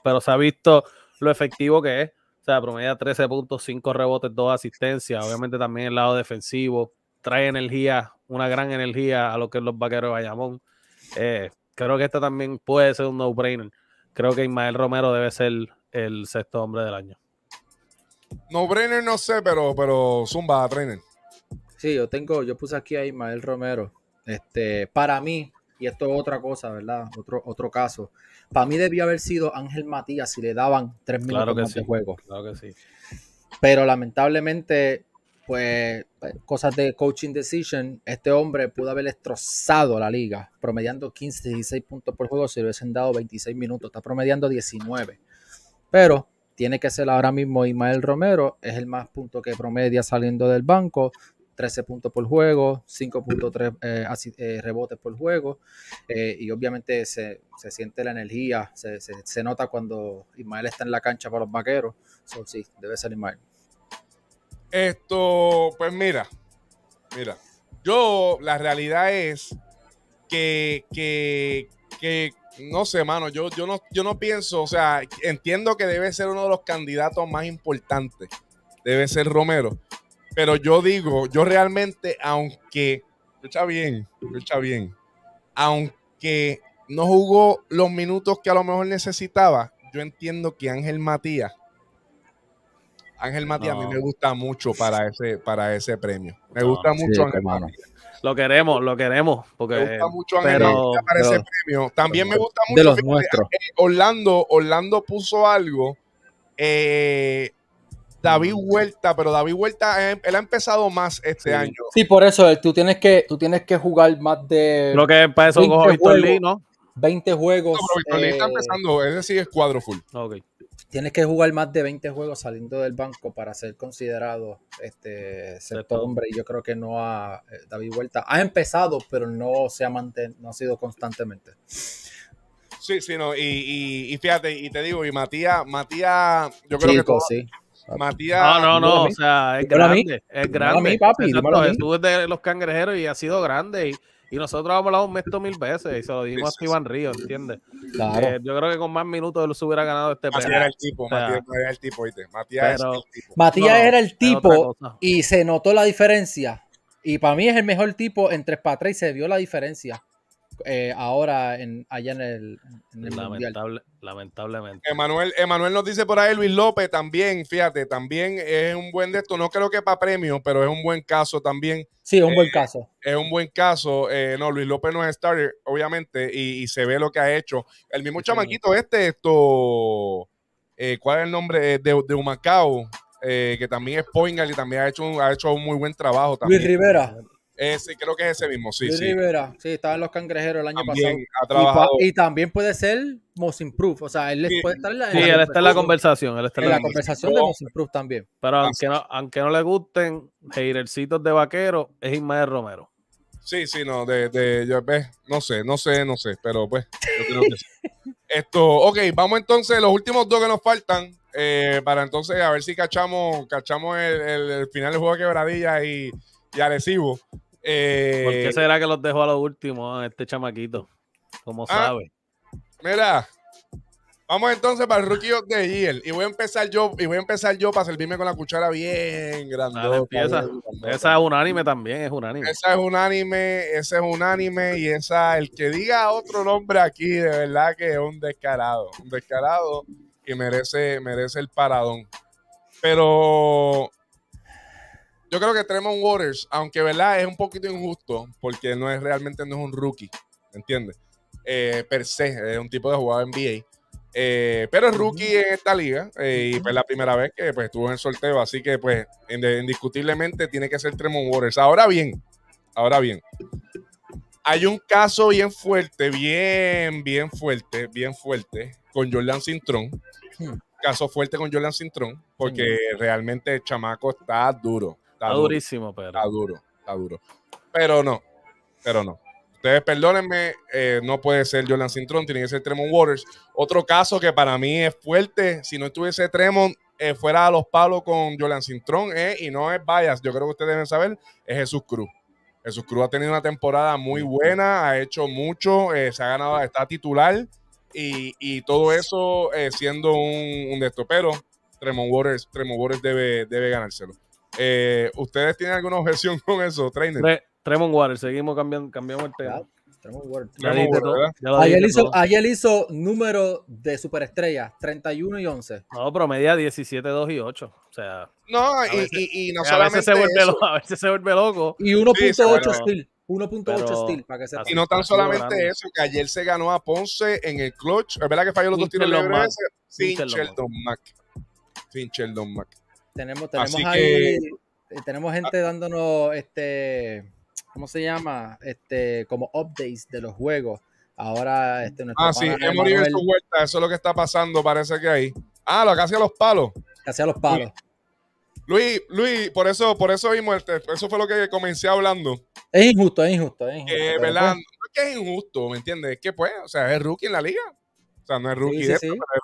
pero se ha visto lo efectivo que es. O sea, promedia 13 puntos, rebotes, 2 asistencias. Obviamente también el lado defensivo. Trae energía, una gran energía a lo que es los vaqueros de Bayamón. Eh, creo que este también puede ser un no-brainer. Creo que Ismael Romero debe ser el sexto hombre del año. No Brenner no sé, pero, pero Zumba, Brenner. Sí, yo tengo, yo puse aquí a Ismael Romero. Este, para mí, y esto es otra cosa, ¿verdad? Otro, otro caso. Para mí debía haber sido Ángel Matías si le daban tres minutos claro juego. Claro que sí. Pero lamentablemente, pues, cosas de coaching decision, este hombre pudo haber destrozado la liga, promediando 15, 16 puntos por juego si le hubiesen dado 26 minutos. Está promediando 19. Pero tiene que ser ahora mismo Ismael Romero, es el más punto que promedia saliendo del banco, 13 puntos por juego, 5.3 eh, eh, rebotes por juego, eh, y obviamente se, siente la energía, se, nota cuando Ismael está en la cancha para los vaqueros, sí, debe ser Ismael. Esto, pues mira, mira, yo la realidad es que, que, que no sé, mano, yo, yo, no, yo no pienso, o sea, entiendo que debe ser uno de los candidatos más importantes, debe ser Romero, pero yo digo, yo realmente, aunque, escucha bien, escucha bien, aunque no jugó los minutos que a lo mejor necesitaba, yo entiendo que Ángel Matías, Ángel Matías a mí me gusta mucho para ese, para ese premio, me gusta mucho Ángel Matías. Lo queremos, lo queremos. Porque, me gusta mucho pero, pero, ese premio. También me gusta mucho. De los nuestros. Eh, Orlando, Orlando puso algo. Eh, David Huerta, pero David Huerta eh, él ha empezado más este año. Sí, por eso tú tienes que tú tienes que jugar más de Lo que para eso cojo ¿no? 20 juegos. está empezando, es decir, es cuadro full tienes que jugar más de 20 juegos saliendo del banco para ser considerado este todo hombre. Y yo creo que no ha eh, dado Vuelta. Ha empezado, pero no se ha mantenido, no ha sido constantemente. Sí, sí, no. Y, y, fíjate, y te digo, y Matías, Matías, yo creo que. sí. Matías. No, no, no. O sea, es grande. Es grande. de los cangrejeros y ha sido grande. Y y nosotros hemos hablado de esto mil veces y se lo dijimos a Iván Río, ¿entiendes? Claro. Eh, yo creo que con más minutos él se hubiera ganado este Matías era el tipo, Matías era el tipo, ¿viste? Matías, pero, el tipo. Matías era el tipo y se notó la diferencia. Y para mí es el mejor tipo entre 3 y se vio la diferencia. Eh, ahora en, allá en el, Lamentablemente. Emanuel, nos dice por ahí Luis López también, fíjate, también es un buen de esto, no creo que para premio, pero es un buen caso también. Sí, es un buen eh, caso. Es un buen caso. Eh, no, Luis López no es starter, obviamente, y, se ve lo que ha hecho. El mismo chamaquito este, esto, ¿cuál es el nombre? De, de Humacao, que también es Poingal y también ha hecho, ha hecho un muy buen trabajo. También. Luis Rivera creo que es ese mismo, sí. sí. sí, estaba en los cangrejeros el año pasado. Y, también puede ser Mosin Proof. O sea, él puede estar en la, está en la conversación. en la, conversación de Mosin Proof también. Pero aunque no, le gusten, hatercitos de vaquero, es Ismael Romero. Sí, sí, no, de, de no sé, no sé, no sé, pero pues, Esto, ok, vamos entonces, los últimos dos que nos faltan, eh, para entonces a ver si cachamos, cachamos el, final del juego de quebradilla y, y porque eh, ¿Por qué será que los dejo a los últimos, a ah, este chamaquito? Como ah, sabe. Mira, vamos entonces para el Rookie of the Year. Y voy a empezar yo, y voy a empezar yo para servirme con la cuchara bien grandota. esa es unánime también, es unánime. Esa es unánime, esa es unánime. Y esa, el que diga otro nombre aquí, de verdad que es un descarado. Un descarado y merece, merece el paradón. Pero yo creo que Tremont Waters, aunque verdad es un poquito injusto, porque no es realmente no es un rookie, ¿entiendes? Eh, per se, es un tipo de jugador NBA. Eh, pero es rookie en esta liga eh, y fue la primera vez que pues, estuvo en el sorteo, así que pues indiscutiblemente tiene que ser Tremont Waters. Ahora bien, ahora bien, hay un caso bien fuerte, bien, bien fuerte, bien fuerte con Jordan Cintrón. Hmm. Caso fuerte con Jordan Cintrón, porque hmm. realmente el chamaco está duro. Está, durísimo, pero. Está duro, está duro. Pero no, pero no. Ustedes perdónenme, eh, no puede ser Jordan Cintrón, tiene que ser Tremont Waters. Otro caso que para mí es fuerte, si no estuviese Tremont, eh, fuera a los palos con Jordan Cintrón, eh, y no es Bayas, yo creo que ustedes deben saber, es Jesús Cruz. Jesús Cruz ha tenido una temporada muy buena, ha hecho mucho, se ha ganado, está titular, y, todo eso siendo un, un destopero. Tremont Waters, debe, debe ganárselo. Eh, ¿Ustedes tienen alguna objeción con eso, trainer? Tremon Tremont Water, seguimos cambiando, cambiamos el tema. Ayer hizo, ayer hizo número de superestrella 31 y 11. No, promedia 17, 2 y 8. O sea, no, y, no solamente. A veces, se vuelve Loco, Y 1.8 Steel 1.8 Steel para que Y no tan solamente eso, que ayer se ganó a Ponce en el clutch. Es verdad que falló los dos tiros el sin Sheldon Mack. Sin Sheldon Mac. Tenemos, tenemos ahí, eh, tenemos gente dándonos este, ¿cómo se llama? Este, como updates de los juegos. Ahora este nuestro Ah, sí, hemos ido su vuelta, eso es lo que está pasando, parece que ahí. Ah, lo que hacía los palos. Casi a los palos. Luis, Luis, por eso, por eso mismo, este, eso fue lo que comencé hablando. Es injusto, es injusto, es injusto. Pues es que es injusto, ¿me entiendes? Es que pues, o sea, es rookie en la liga. O sea, no es rookie, Pero es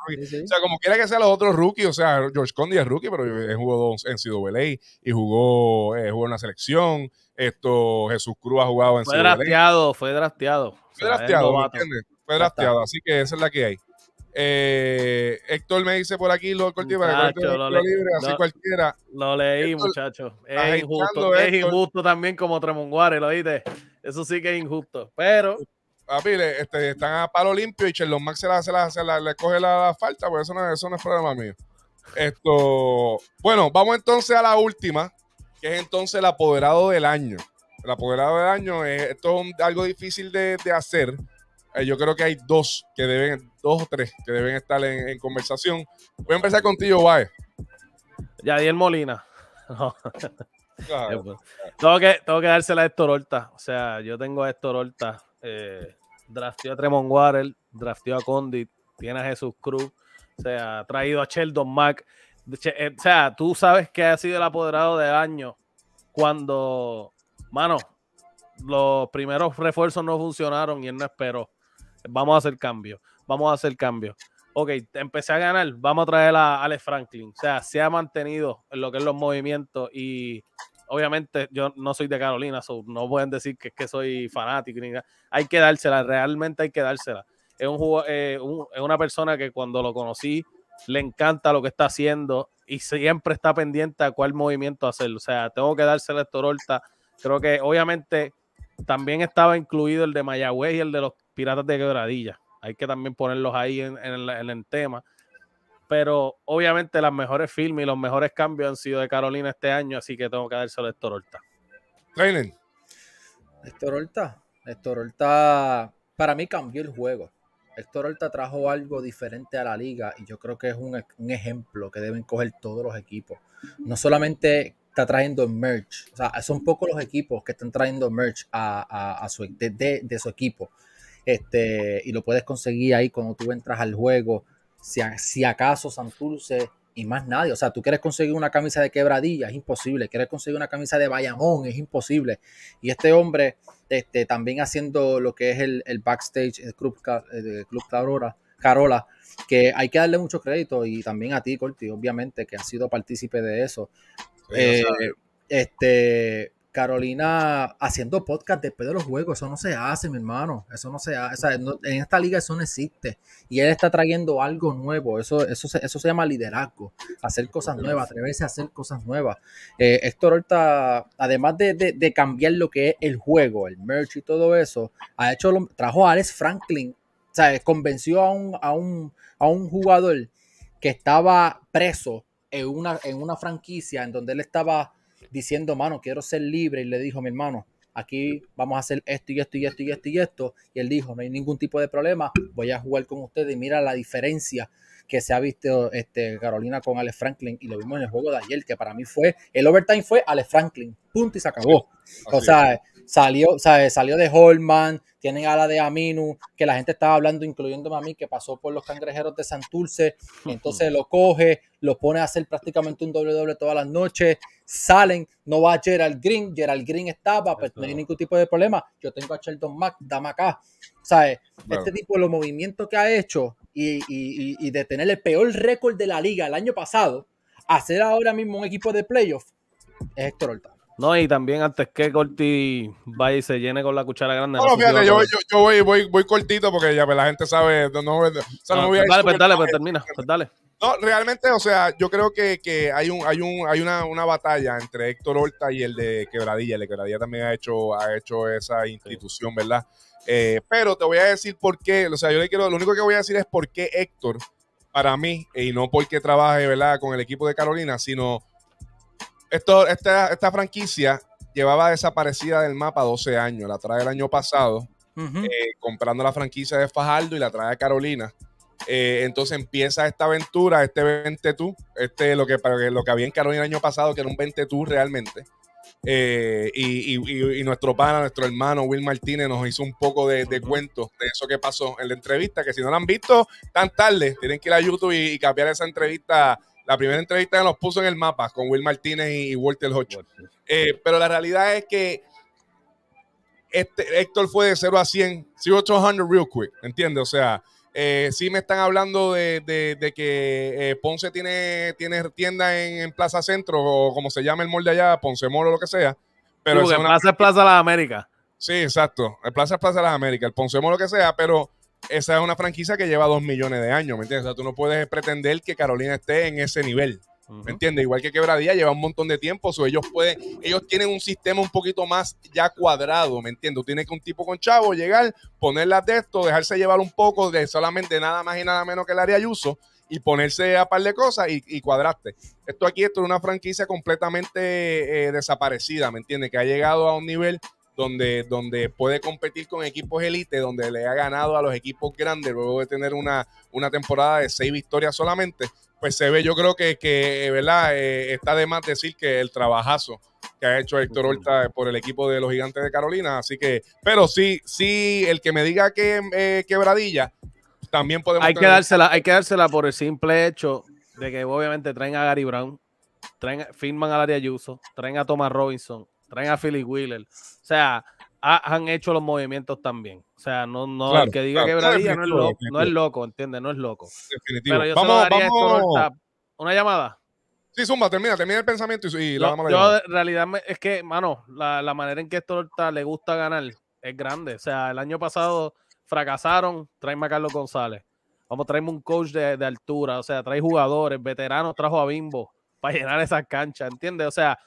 rookie. O sea, como quiera que sea los otros rookies, o sea, George Condi es rookie, pero jugó en CWA y jugó, eh, jugó en la selección. Esto, Jesús Cruz ha jugado en Fue CWA. drafteado, fue drafteado. Fue drafteado, entiendes? Fue drafteado, así que esa es la que hay. Eh, Héctor me dice por aquí lo corté para lo, leí, libre, así cualquiera. Lo leí, muchacho. Es injusto, es injusto también como Tremonguare, lo oíste. Eso sí que es injusto. Pero este, están a palo limpio y Sherlock Max se la, le coge la, falta, porque eso no, es problema mío. Esto, bueno, vamos entonces a la última, que es entonces el apoderado del año. El apoderado del año, es, esto algo difícil de, hacer. Eh, yo creo que hay dos que deben, dos o tres que deben estar en, conversación. Voy a empezar contigo, Ya, Yadiel Molina. tengo, que, tengo que dársela a Héctor Horta. O sea, yo tengo a Héctor Horta. Eh, drafteó a Tremont Water, drafteó a Condit, tiene a Jesús Cruz, se ha traído a Sheldon Mack. Eh, o sea, tú sabes que ha sido el apoderado de año cuando, mano, los primeros refuerzos no funcionaron y él no esperó. Vamos a hacer cambio, vamos a hacer cambio. Ok, empecé a ganar, vamos a traer a Alex Franklin. O sea, se ha mantenido en lo que es los movimientos y obviamente yo no soy de Carolina, so no pueden decir que, que soy fanático Hay que dársela, realmente hay que dársela. Es, un, eh, una persona que cuando lo conocí le encanta lo que está haciendo y siempre está pendiente a cuál movimiento hacer. O sea, tengo que dársela a Torolta. Creo que obviamente también estaba incluido el de Mayagüez y el de los Piratas de Quebradilla. Hay que también ponerlos ahí en, en el tema pero obviamente las mejores filmes y los mejores cambios han sido de Carolina este año, así que tengo que dárselo a Héctor Horta. Trailen. Héctor Horta. Héctor Horta, para mí cambió el juego. Héctor Horta trajo algo diferente a la liga y yo creo que es un, ejemplo que deben coger todos los equipos. No solamente está trayendo merch, o sea, son pocos los equipos que están trayendo merch a, su, de, de, su equipo. Este, y lo puedes conseguir ahí cuando tú entras al juego si, acaso Santurce y más nadie. O sea, tú quieres conseguir una camisa de quebradilla, es imposible. Quieres conseguir una camisa de Bayamón, es imposible. Y este hombre, este, también haciendo lo que es el, backstage, del Club, Carola, que hay que darle mucho crédito y también a ti, Corti, obviamente, que has sido partícipe de eso. Eh, este, Carolina haciendo podcast después de los juegos, eso no se hace, mi hermano, eso no se hace, en esta liga eso no existe. Y él está trayendo algo nuevo, eso, eso, se, eso se llama liderazgo, hacer cosas nuevas, atreverse a hacer cosas nuevas. Eh, Héctor además de, cambiar lo que es el juego, el merch y todo eso, ha hecho, lo, trajo a Alex Franklin, o sea, convenció a un, a un, a un jugador que estaba preso en una, en una franquicia en donde él estaba diciendo, mano, quiero ser libre. Y le dijo, mi hermano, aquí vamos a hacer esto y esto y esto y esto y esto. Y él dijo, no hay ningún tipo de problema, voy a jugar con ustedes. Y mira la diferencia que se ha visto este, Carolina con Alex Franklin y lo vimos en el juego de ayer, que para mí fue, el overtime fue Alex Franklin, punto y se acabó. o sea, salió, salió de Holman, tienen a de Aminu, que la gente estaba hablando, incluyéndome a mí, que pasó por los cangrejeros de Santurce, entonces lo coge, lo pone a hacer prácticamente un doble doble todas las noches, salen, no va Gerald Green, Gerald Green estaba, pero pues, no hay ningún tipo de problema, yo tengo a Sheldon Mack, dame acá, Este tipo de los movimientos que ha hecho y, de tener el peor récord de la liga el año pasado, hacer ahora mismo un equipo de playoff, es Héctor no, y también antes que Corti vaya y se llene con la cuchara grande. No, no fíjate, yo, voy, cortito porque ya pues, la gente sabe. No, ah, dale, pues dale, pues, termina, pues, No, realmente, o sea, yo creo que, hay un, hay un, hay una, batalla entre Héctor Horta y el de Quebradilla. El de Quebradilla también ha hecho, ha hecho esa institución, ¿verdad? Eh, pero te voy a decir por qué. O sea, yo le quiero, lo único que voy a decir es por qué Héctor, para mí, y no porque trabaje, ¿verdad? Con el equipo de Carolina, sino esto, esta, franquicia llevaba desaparecida del mapa 12 años. La trae el año pasado, eh, comprando la franquicia de Fajardo y la trae Carolina. Eh, entonces empieza esta aventura, este 20 tú, este, lo, que, lo que había en Carolina el año pasado, que era un 20 tú realmente. Eh, y, nuestro pana, nuestro hermano Will Martínez nos hizo un poco de, de de eso que pasó en la entrevista, que si no la han visto tan tarde, tienen que ir a YouTube y cambiar esa entrevista la primera entrevista que nos puso en el mapa con Will Martínez y, Walter Hoch. Eh, pero la realidad es que este, Héctor fue de 0 a 100, 0 a 200 real quick, ¿entiendes? O sea, eh, sí me están hablando de, que eh, Ponce tiene, tiene tienda en, Plaza Centro o como se llama el de allá, Ponce o lo que sea. Pero es Plaza Plaza de las Américas. Sí, exacto. El Plaza Plaza de las Américas, el Ponce o lo que sea, pero esa es una franquicia que lleva dos millones de años, ¿me entiendes? O sea, tú no puedes pretender que Carolina esté en ese nivel. ¿Me entiendes? Igual que Quebradía lleva un montón de tiempo, ellos pueden, ellos tienen un sistema un poquito más ya cuadrado, ¿me entiendes? Tiene que un tipo con chavo llegar, ponerla de esto, dejarse llevar un poco de solamente nada más y nada menos que el área y uso y ponerse a par de cosas y, y cuadraste. Esto aquí esto es una franquicia completamente eh, desaparecida, ¿me entiendes? Que ha llegado a un nivel donde, donde puede competir con equipos élite, donde le ha ganado a los equipos grandes luego de tener una, una temporada de seis victorias solamente, pues se ve, yo creo que, que ¿verdad? Eh, está de más decir que el trabajazo que ha hecho Héctor Horta por el equipo de los gigantes de Carolina, así que, pero sí, sí, el que me diga que eh, quebradilla, también podemos... Hay que, dársela, hay que dársela por el simple hecho de que obviamente traen a Gary Brown, traen, firman a Larry Ayuso, traen a Thomas Robinson, traen a Philly Wheeler. O sea, han hecho los movimientos también. O sea, no, no, el que diga que quebradilla no es loco, no es loco, entiende, no es loco. Definitivo. Pero yo vamos, daría vamos. Una llamada. Sí, Zumba, termina, termina el pensamiento y, y la a yo, en realidad, es que, mano, la, la manera en que esto le gusta ganar es grande. O sea, el año pasado fracasaron, traen a Carlos González. Vamos, traemos un coach de, de, altura. O sea, trae jugadores, veteranos, trajo a Bimbo para llenar esas canchas, ¿entiendes? O sea,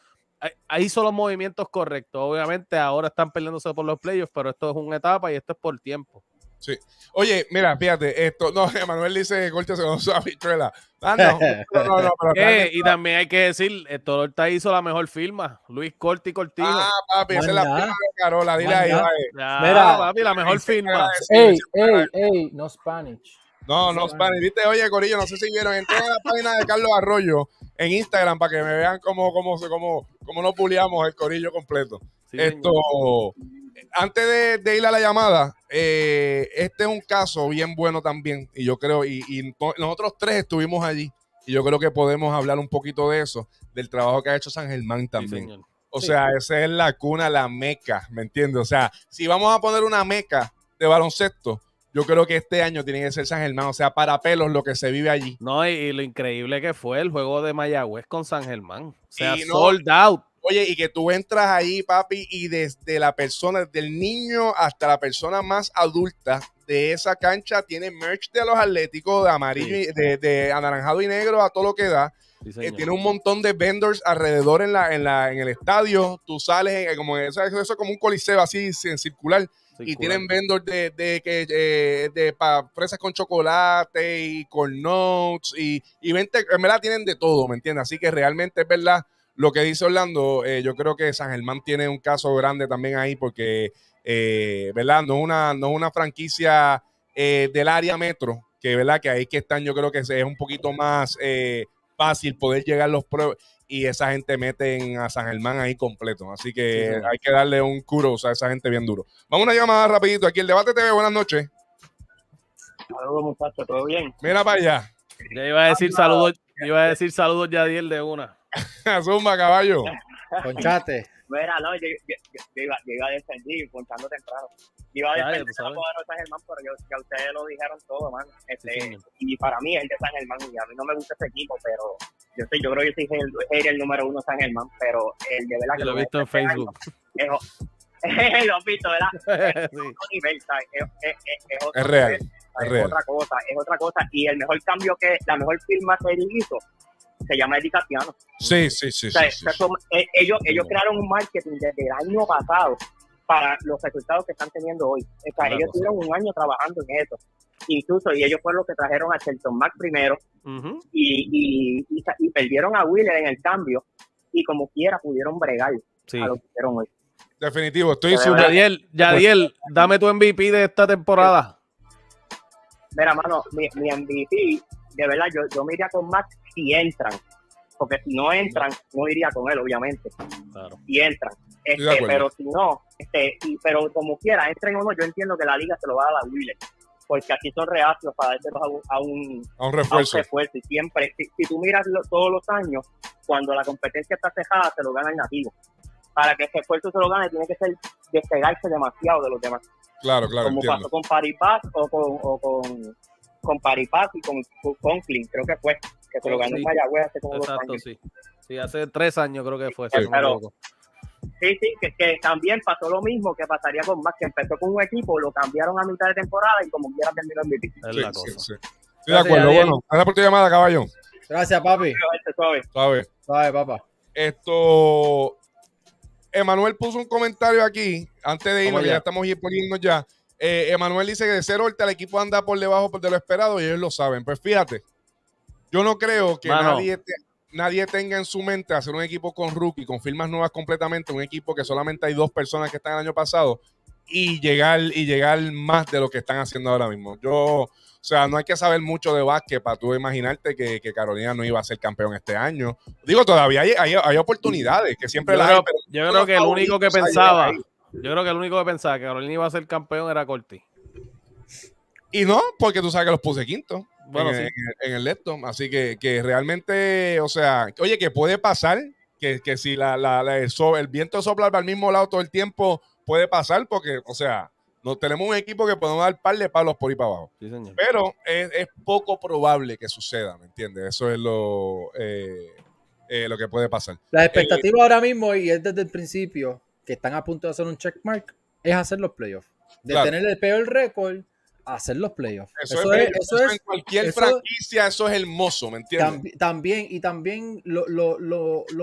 hizo los movimientos correctos. Obviamente ahora están peleándose por los playoffs, pero esto es una etapa y esto es por tiempo. Sí. Oye, mira, fíjate, esto, no, Manuel dice que se se habichuela. Ah, no, no, no, eh, y también hay que decir, esto eh, ahorita hizo la mejor firma, Luis Corti Corti Ah, papi, esa es la firma de Carola, dile ahí, Mira, papi, la mejor firma. no Spanish. No, no, viste, oye, Corillo, no sé si vieron, en a la página de Carlos Arroyo en Instagram para que me vean cómo, cómo, cómo, cómo nos puliamos el Corillo completo. Esto, antes de, ir a la llamada, eh, este es un caso bien bueno también, y yo creo, y, nosotros tres estuvimos allí, y yo creo que podemos hablar un poquito de eso, del trabajo que ha hecho San Germán también. o sea, esa es la cuna, la meca, ¿me entiendes? O sea, si vamos a poner una meca de baloncesto, yo creo que este año tiene que ser San Germán, o sea, para pelos lo que se vive allí. No, y, lo increíble que fue el juego de Mayagüez con San Germán. O sea, sold out. Oye, y que tú entras ahí, papi, y desde la persona, desde niño hasta la persona más adulta de esa cancha tiene merch de los atléticos, de amarillo, y de, anaranjado y negro, a todo lo que da. Eh, tiene un montón de vendors alrededor en, la, en, la, en el estadio. Tú sales como eso, es como un coliseo así en circular y tienen vendors de, que eh, de, fresas con chocolate y con notes y, y verdad tienen de todo, ¿me entiendes? Así que realmente es verdad lo que dice Orlando. Eh, yo creo que San Germán tiene un caso grande también ahí porque, eh, ¿verdad? No es una, no una franquicia del área metro, que, ¿verdad? Que ahí que están, yo creo que es un poquito más fácil poder llegar los pruebas y esa gente mete a San Germán ahí completo. Así que hay que darle un kudos a esa gente bien duro. Vamos a una llamada rapidito. Aquí el Debate TV, buenas noches. Saludos, muchachos, ¿todo bien? Mira para allá. iba a decir ah, saludos, iba a decir saludos ya 10 de una. Zumba, caballo. Conchate no, yo, iba, yo, iba, a defender ponchando temprano. Iba a defender pues, a San pero yo, ya ustedes lo dijeron todo, man. Este, y para mí el de San Germán, y a mí no me gusta ese equipo, pero yo soy, yo creo que yo soy el, el número uno San Germán, pero el de verdad que lo he visto en Facebook. es, lo he visto, ¿verdad? es, real. es otra cosa, es otra cosa. Y el mejor cambio que, la mejor firma que él hizo se llama Eddie Sí, sí, sí. Eh, ellos, ellos crearon un marketing desde el año pasado para los resultados que están teniendo hoy. O sea, ellos tuvieron un año trabajando en eso. Incluso, y ellos fueron los que trajeron a Shelton Mack primero y, perdieron a Wheeler en el cambio y como quiera pudieron bregar a lo que hicieron hoy. Definitivo, estoy super... Yadiel, Yadiel, dame tu MVP de esta temporada. Mira, mano, mi, MVP, de verdad, yo, yo me iría con Max si entran, porque si no entran, no iría con él, obviamente. y Si entran. Este, pero si no, este, y, pero como quiera, entren o no, yo entiendo que la liga se lo va a dar a porque aquí son reacios para dárselos a, un, a refuerzo. A Y siempre, si, tú miras todos los años, cuando la competencia está cejada, se lo gana el nativo. Para que ese esfuerzo se lo gane, tiene que ser despegarse demasiado de los demás. Claro, claro. Como pasó con Paripas o con, o con, con y con, con Conklin, creo que fue que se lo ganó sí. hace como Sí. sí, hace tres años creo que fue. Sí, Sí, que, que, también pasó lo mismo que pasaría con más, que empezó con un equipo, lo cambiaron a mitad de temporada y como quiera terminó en MVP. Es la cosa. Estoy de acuerdo. Bueno, gracias por tu llamada, caballo. Gracias, papi. Este, suave. Suave. papá. Esto. Emanuel puso un comentario aquí, antes de irnos, ya estamos poniendo ya. Eh, Emanuel dice que de cero ahorita el equipo anda por debajo de lo esperado y ellos lo saben. Pues fíjate, yo no creo que nadie, nadie tenga en su mente hacer un equipo con rookie, con firmas nuevas completamente, un equipo que solamente hay dos personas que están el año pasado y llegar, y llegar más de lo que están haciendo ahora mismo. Yo, o sea, no hay que saber mucho de básquet para tú imaginarte que, Carolina no iba a ser campeón este año. Digo, todavía hay, oportunidades que siempre las Yo creo que el único que pensaba, yo creo que el único que pensaba que Carolina iba a ser campeón era Corti. Y no, porque tú sabes que los puse quinto bueno, en, sí. en, el laptop. Así que, realmente, o sea, oye, que puede pasar que, si la, la, el, viento sopla al mismo lado todo el tiempo, puede pasar porque, o sea, no tenemos un equipo que podemos dar par de palos por ahí para abajo. Pero es, poco probable que suceda, ¿me entiendes? Eso es lo, eh, eh, lo que puede pasar. La eh, expectativa ahora mismo, y es desde el principio, que están a punto de hacer un checkmark, es hacer los playoffs. De tener el peor récord hacer los playoffs. Eso, es, en cualquier franquicia, eso es hermoso, ¿me entiendes? también, y también lo,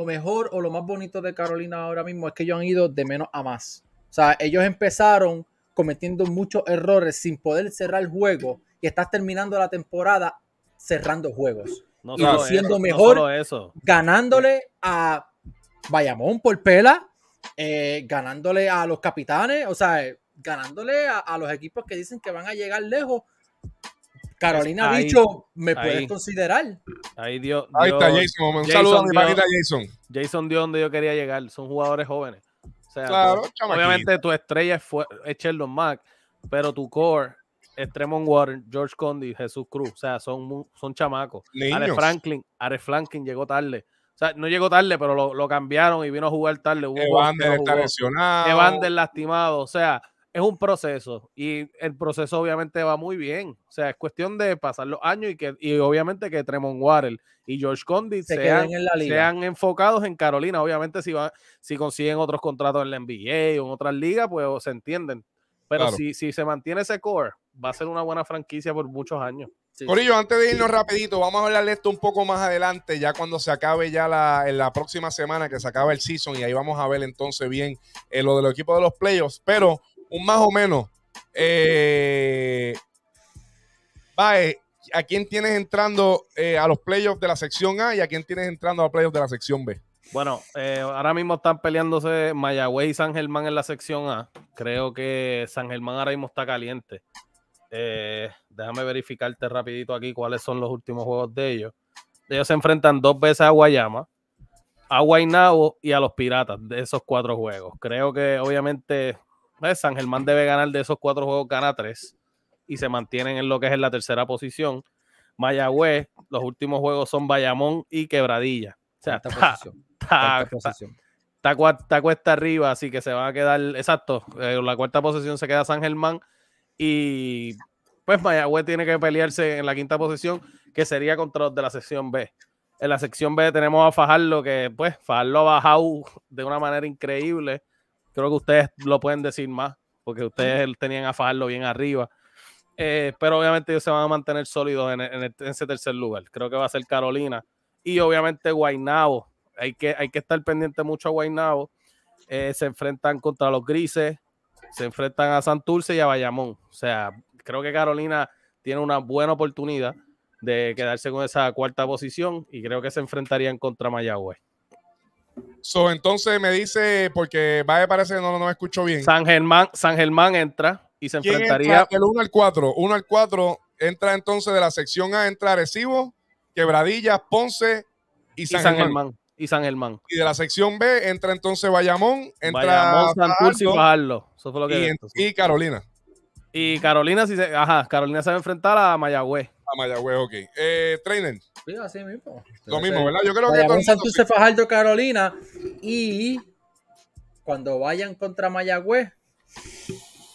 mejor o lo más bonito de Carolina ahora mismo es que ellos han ido de menos a más. O sea, ellos empezaron cometiendo muchos errores sin poder cerrar el juego y estás terminando la temporada cerrando juegos. No y siendo mejor, eso. ganándole a Bayamón por pela, eh, ganándole a los capitanes, o sea, ganándole a, los equipos que dicen que van a llegar lejos. Carolina ha dicho, me puedes considerar. Ahí dio, Ahí está Jason. Un saludo a mi Jason. Jason dio donde yo quería llegar. Son jugadores jóvenes. O sea, pues, obviamente tu estrella es, Sheldon Mack, pero tu core Extremon Warren, George Condi, Jesús Cruz, o sea, son, son chamacos. Are Franklin, Are Franklin llegó tarde. O sea, no llegó tarde, pero lo, lo cambiaron y vino a jugar tarde. Evander está lesionado. Evander lastimado. O sea, es un proceso y el proceso obviamente va muy bien. O sea, es cuestión de pasar los años y que obviamente que Tremont Water y George Condit Se sean, en la sean, enfocados en Carolina. Obviamente si, va, si consiguen otros contratos en la NBA o en otras ligas, pues se entienden. Pero si, se mantiene ese core, va a ser una buena franquicia por muchos años. Corillo, antes de irnos rapidito, vamos a hablar de esto un poco más adelante, ya cuando se acabe ya la, en la próxima semana que se acaba el season y ahí vamos a ver entonces bien eh, lo de equipo de los playoffs. Pero un más o menos. Eh, ¿a quién tienes entrando eh, a los playoffs de la sección A y a quién tienes entrando a los playoffs de la sección B? Bueno, eh, ahora mismo están peleándose Mayagüey y San Germán en la sección A. Creo que San Germán ahora mismo está caliente. Eh, déjame verificarte rapidito aquí cuáles son los últimos juegos de ellos. Ellos se enfrentan dos veces a Guayama, a Guaynabo y a los Piratas de esos cuatro juegos. Creo que obviamente San Germán debe ganar de esos cuatro juegos, gana tres y se mantienen en lo que es en la tercera posición. Mayagüez, los últimos juegos son Bayamón y Quebradilla. O sea, está, cuesta arriba, así que se va a quedar, exacto, en eh, la cuarta posición se queda San Germán y pues Mayagüez tiene que pelearse en la quinta posición, que sería contra los de la sección B. En la sección B tenemos a Fajardo, que pues Fajardo ha bajado de una manera increíble. Creo que ustedes lo pueden decir más, porque ustedes tenían a Fajardo bien arriba. Eh, pero obviamente ellos se van a mantener sólidos este, en, ese tercer lugar. Creo que va a ser Carolina. Y obviamente Guainabo. Hay que, hay que estar pendiente mucho a Guainabo. Eh, se enfrentan contra los grises, se enfrentan a Santurce y a Bayamón. O sea, creo que Carolina tiene una buena oportunidad de quedarse con esa cuarta posición y creo que se enfrentarían contra Mayagüez. So, entonces me dice, porque va parece que no, no me escucho bien. San Germán, San Germán entra y se enfrentaría. El 1 al 4. 1 al 4 entra entonces de la sección A, entra Arecibo, Quebradillas, Ponce y San, Germán. Y San Germán. Y de la sección B entra entonces Bayamón, entra y bajarlo y, y Carolina. Y Carolina, si se, ajá, Carolina se va a enfrentar a Mayagüez. A Mayagüez, ok. Eh, trainer. Sí, así mismo. Lo mismo, ¿verdad? Yo creo Mayagüez, que. Santurce, Fajardo, Carolina. Y cuando vayan contra Mayagüez.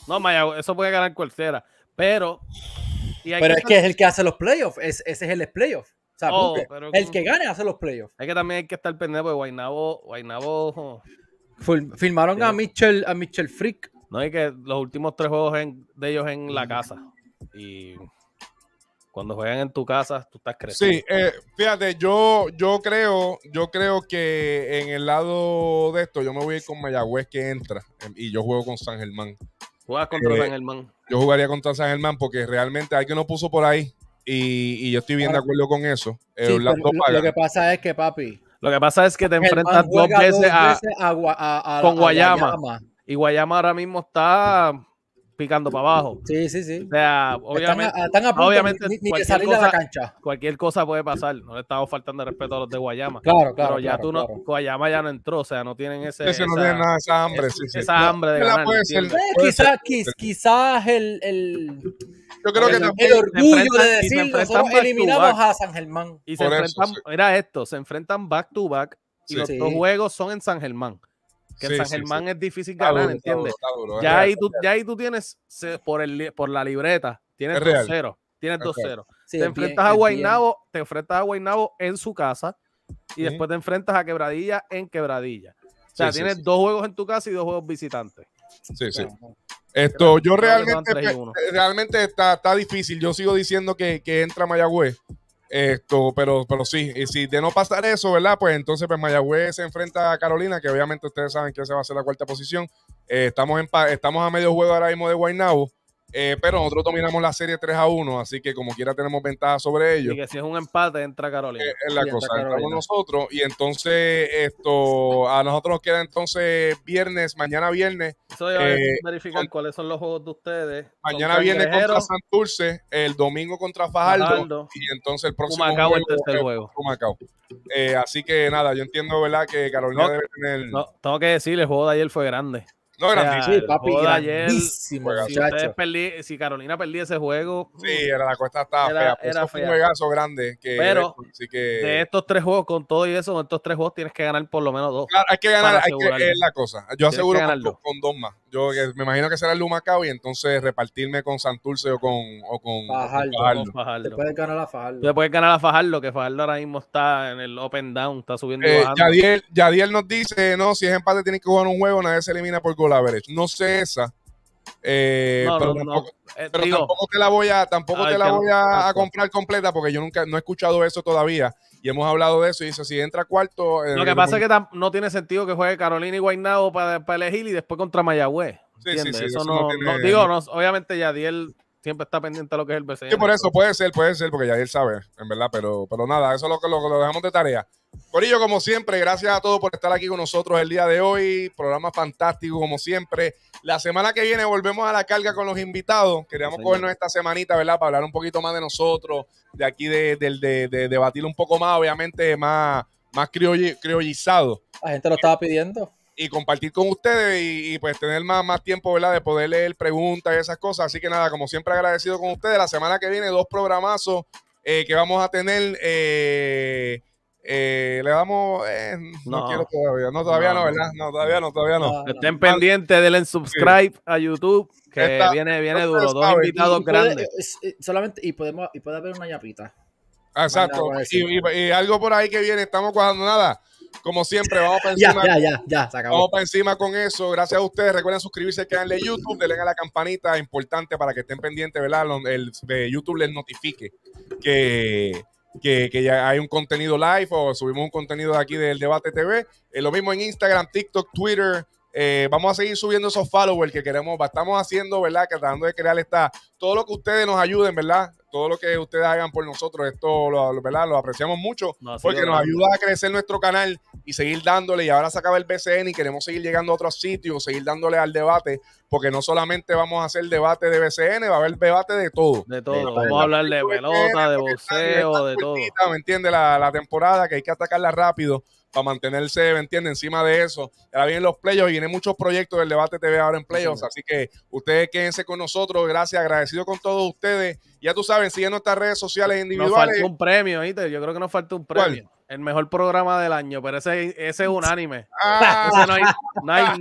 No, Mayagüez, eso puede ganar cualquiera. Pero. pero es que es el que hace los playoffs. ese es el playoff. O sea, oh, el que gane hace los playoffs. Es que también hay que estar pendiente porque Guainabo. Guainabo... Firmaron a Mitchell, a Mitchell Freak. No, hay que los últimos tres juegos de ellos en la mm. casa. Y cuando juegan en tu casa, tú estás creciendo. Sí, eh, fíjate, yo, yo creo, yo creo que en el lado de esto, yo me voy a ir con Mayagüez que entra em, y yo juego con San Germán. ¿Juegas contra eh, San Germán? Yo jugaría contra San Germán porque realmente hay que no puso por ahí y, yo estoy bien de acuerdo con eso. Sí, lo, que pasa es que, papi. Lo que pasa es que te enfrentas dos veces, a, con Guayama. Y Guayama ahora mismo está picando para abajo. Sí, sí, sí. O sea, obviamente, están a, ni, cualquier, salir cosa, la cancha. cualquier cosa puede pasar. No le estamos faltando respeto a los de Guayama. Claro, claro. Pero ya tú no, Guayama ya no entró, o sea, no tienen ese. esa, no tiene nada, esa hambre. Esa, sí, sí. esa hambre de ganar. Eh, quizás el, el, Yo creo que también. el orgullo de decir nosotros eliminamos a San Germán. Y se enfrentan, era esto, se enfrentan back to back y los dos juegos son en San Germán que San Germán es difícil ganar, ¿entiendes? ya, ahí tú, tienes por, por la libreta, tienes 2-0. Tienes 2 te enfrentas a Guainabo, te enfrentas a Guainabo en su casa y después te enfrentas a Quebradilla en Quebradilla. O sea, tienes dos juegos en tu casa y dos juegos visitantes. Sí, sí. Esto, yo realmente, eh, realmente está, difícil. Yo sigo diciendo que, que entra Mayagüez esto, pero, pero sí, y si de no pasar eso, ¿verdad? Pues entonces pues Mayagüez se enfrenta a Carolina, que obviamente ustedes saben que esa va a ser la cuarta posición. Eh, estamos, en, estamos a medio juego ahora mismo de Guaynabo. Eh, pero nosotros dominamos la serie 3 a 1, así que como quiera tenemos ventaja sobre ellos. Y que si es un empate, entra Carolina. Eh, es la cosa, entramos nosotros. Y entonces, esto, a nosotros nos queda entonces viernes, mañana viernes. Eso eh, a verificar cuáles son los juegos de ustedes. Mañana viernes contra Santurce, el domingo contra Fajardo. y entonces el próximo Humacao, el tercer juego. Eh, así que nada, yo entiendo, ¿verdad? Que Carolina debe tener. tengo que decir, el juego de ayer fue grande. No, grandísimo. sí, papi, grandísimo, ayer, si, si, Carolina perdía ese juego. Sí, era, la cuesta estaba fea. eso fue un juegazo grande. Que Pero de estos tres juegos, con todo y eso, con estos tres juegos tienes que ganar por lo menos dos. Claro, hay que ganar, hay que, es la cosa. Yo aseguro con, dos. con, dos más. Yo me imagino que será el Lumacao y entonces repartirme con Santurce o con, o con Fajardo. Te puedes ganar a Fajardo. Te puedes ganar a Fajardo, que Fajardo ahora mismo está en el open down, está subiendo eh, Yadiel, nos dice, no, si es empate tienes que jugar un juego, nadie se elimina por gol la No sé esa. Eh, pero, eh, tampoco, te la voy a, tampoco te la voy a, comprar completa porque yo nunca no he escuchado eso todavía y hemos hablado de eso y dice si entra cuarto eh, lo que pasa es que no tiene sentido que juegue Carolina y Guaynabo para, elegir y después contra Mayagüez sí, sí, eso, no, digo obviamente Yadiel siempre está pendiente a lo que es el BCN. Sí, por eso puede ser, puede ser, porque ya él sabe, en verdad, pero, pero nada, eso es lo que lo, dejamos de tarea. Corillo, como siempre, gracias a todos por estar aquí con nosotros el día de hoy. Programa fantástico, como siempre. La semana que viene volvemos a la carga con los invitados. Queríamos cogernos esta semanita, ¿verdad? Para hablar un poquito más de nosotros, de aquí, de, de debatir un poco más, obviamente, más, más criollizado. La gente lo estaba pidiendo y compartir con ustedes y, pues tener más, más tiempo, ¿verdad? De poder leer preguntas y esas cosas. Así que nada, como siempre agradecido con ustedes. La semana que viene dos programazos eh, que vamos a tener. Eh, eh, le damos. No, quiero todavía. No, todavía no, ¿verdad? No, todavía no, todavía no. Estén pendientes, denle subscribe a YouTube, que viene, viene duro. Dos invitados grandes. solamente, y, podemos, y puede haber una ñapita Exacto. Y, algo por ahí que viene, estamos cuajando nada. Como siempre, vamos para encima. Vamos para encima con eso. Gracias a ustedes. Recuerden suscribirse al canal de YouTube, denle a la campanita, importante para que estén pendientes, ¿verdad? El, de YouTube les notifique que, que, ya hay un contenido live o subimos un contenido de aquí del Debate TV. lo mismo en Instagram, TikTok, Twitter. Eh, vamos a seguir subiendo esos followers que queremos, estamos haciendo, ¿verdad? Que tratando de crear está todo lo que ustedes nos ayuden, ¿verdad? Todo lo que ustedes hagan por nosotros, esto, lo, ¿verdad? Lo apreciamos mucho porque nos ayuda a crecer nuestro canal y seguir dándole. Y ahora se acaba el BCN y queremos seguir llegando a otros sitios, seguir dándole al debate, porque no solamente vamos a hacer debate de BCN, va a haber debate de todo. De todo, vamos a hablar de pelota, de boxeo, de todo. ¿Me entiendes? la temporada que hay que atacarla rápido para mantenerse, ¿me entiende? Encima de eso. Ahora vienen los playoffs y vienen muchos proyectos del Debate TV ahora en playoffs. Así que ustedes quédense con nosotros. Gracias, agradecido con todos ustedes. Ya tú sabes, siguiendo nuestras redes sociales individuales. Nos falta un premio, ¿viste? Yo creo que nos falta un premio. El mejor programa del año, pero ese, ese es unánime. Ah. no, hay,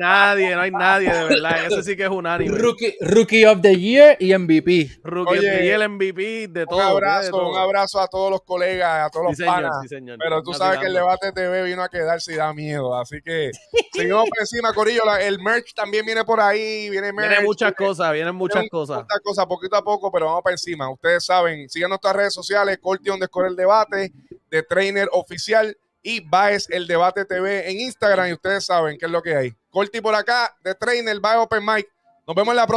nadie, no hay nadie, de verdad. Ese sí que es unánime. Rookie, of the Year y MVP. Rookie Oye, of the Year, MVP, de todo. Un abrazo, un abrazo a todos los colegas, a todos los panas. Pero tú sabes que el debate TV vino a quedarse y da miedo. Así que seguimos por encima, Corillo. el merch también viene por ahí. Viene, muchas cosas, vienen muchas cosas. Muchas cosas, poquito a poco, pero vamos para encima ustedes saben, sigan nuestras redes sociales, Corti donde corre El Debate, de Trainer Oficial y Baez El Debate TV en Instagram y ustedes saben qué es lo que hay. Corti por acá, de Trainer, Baez Open Mic. Nos vemos en la próxima.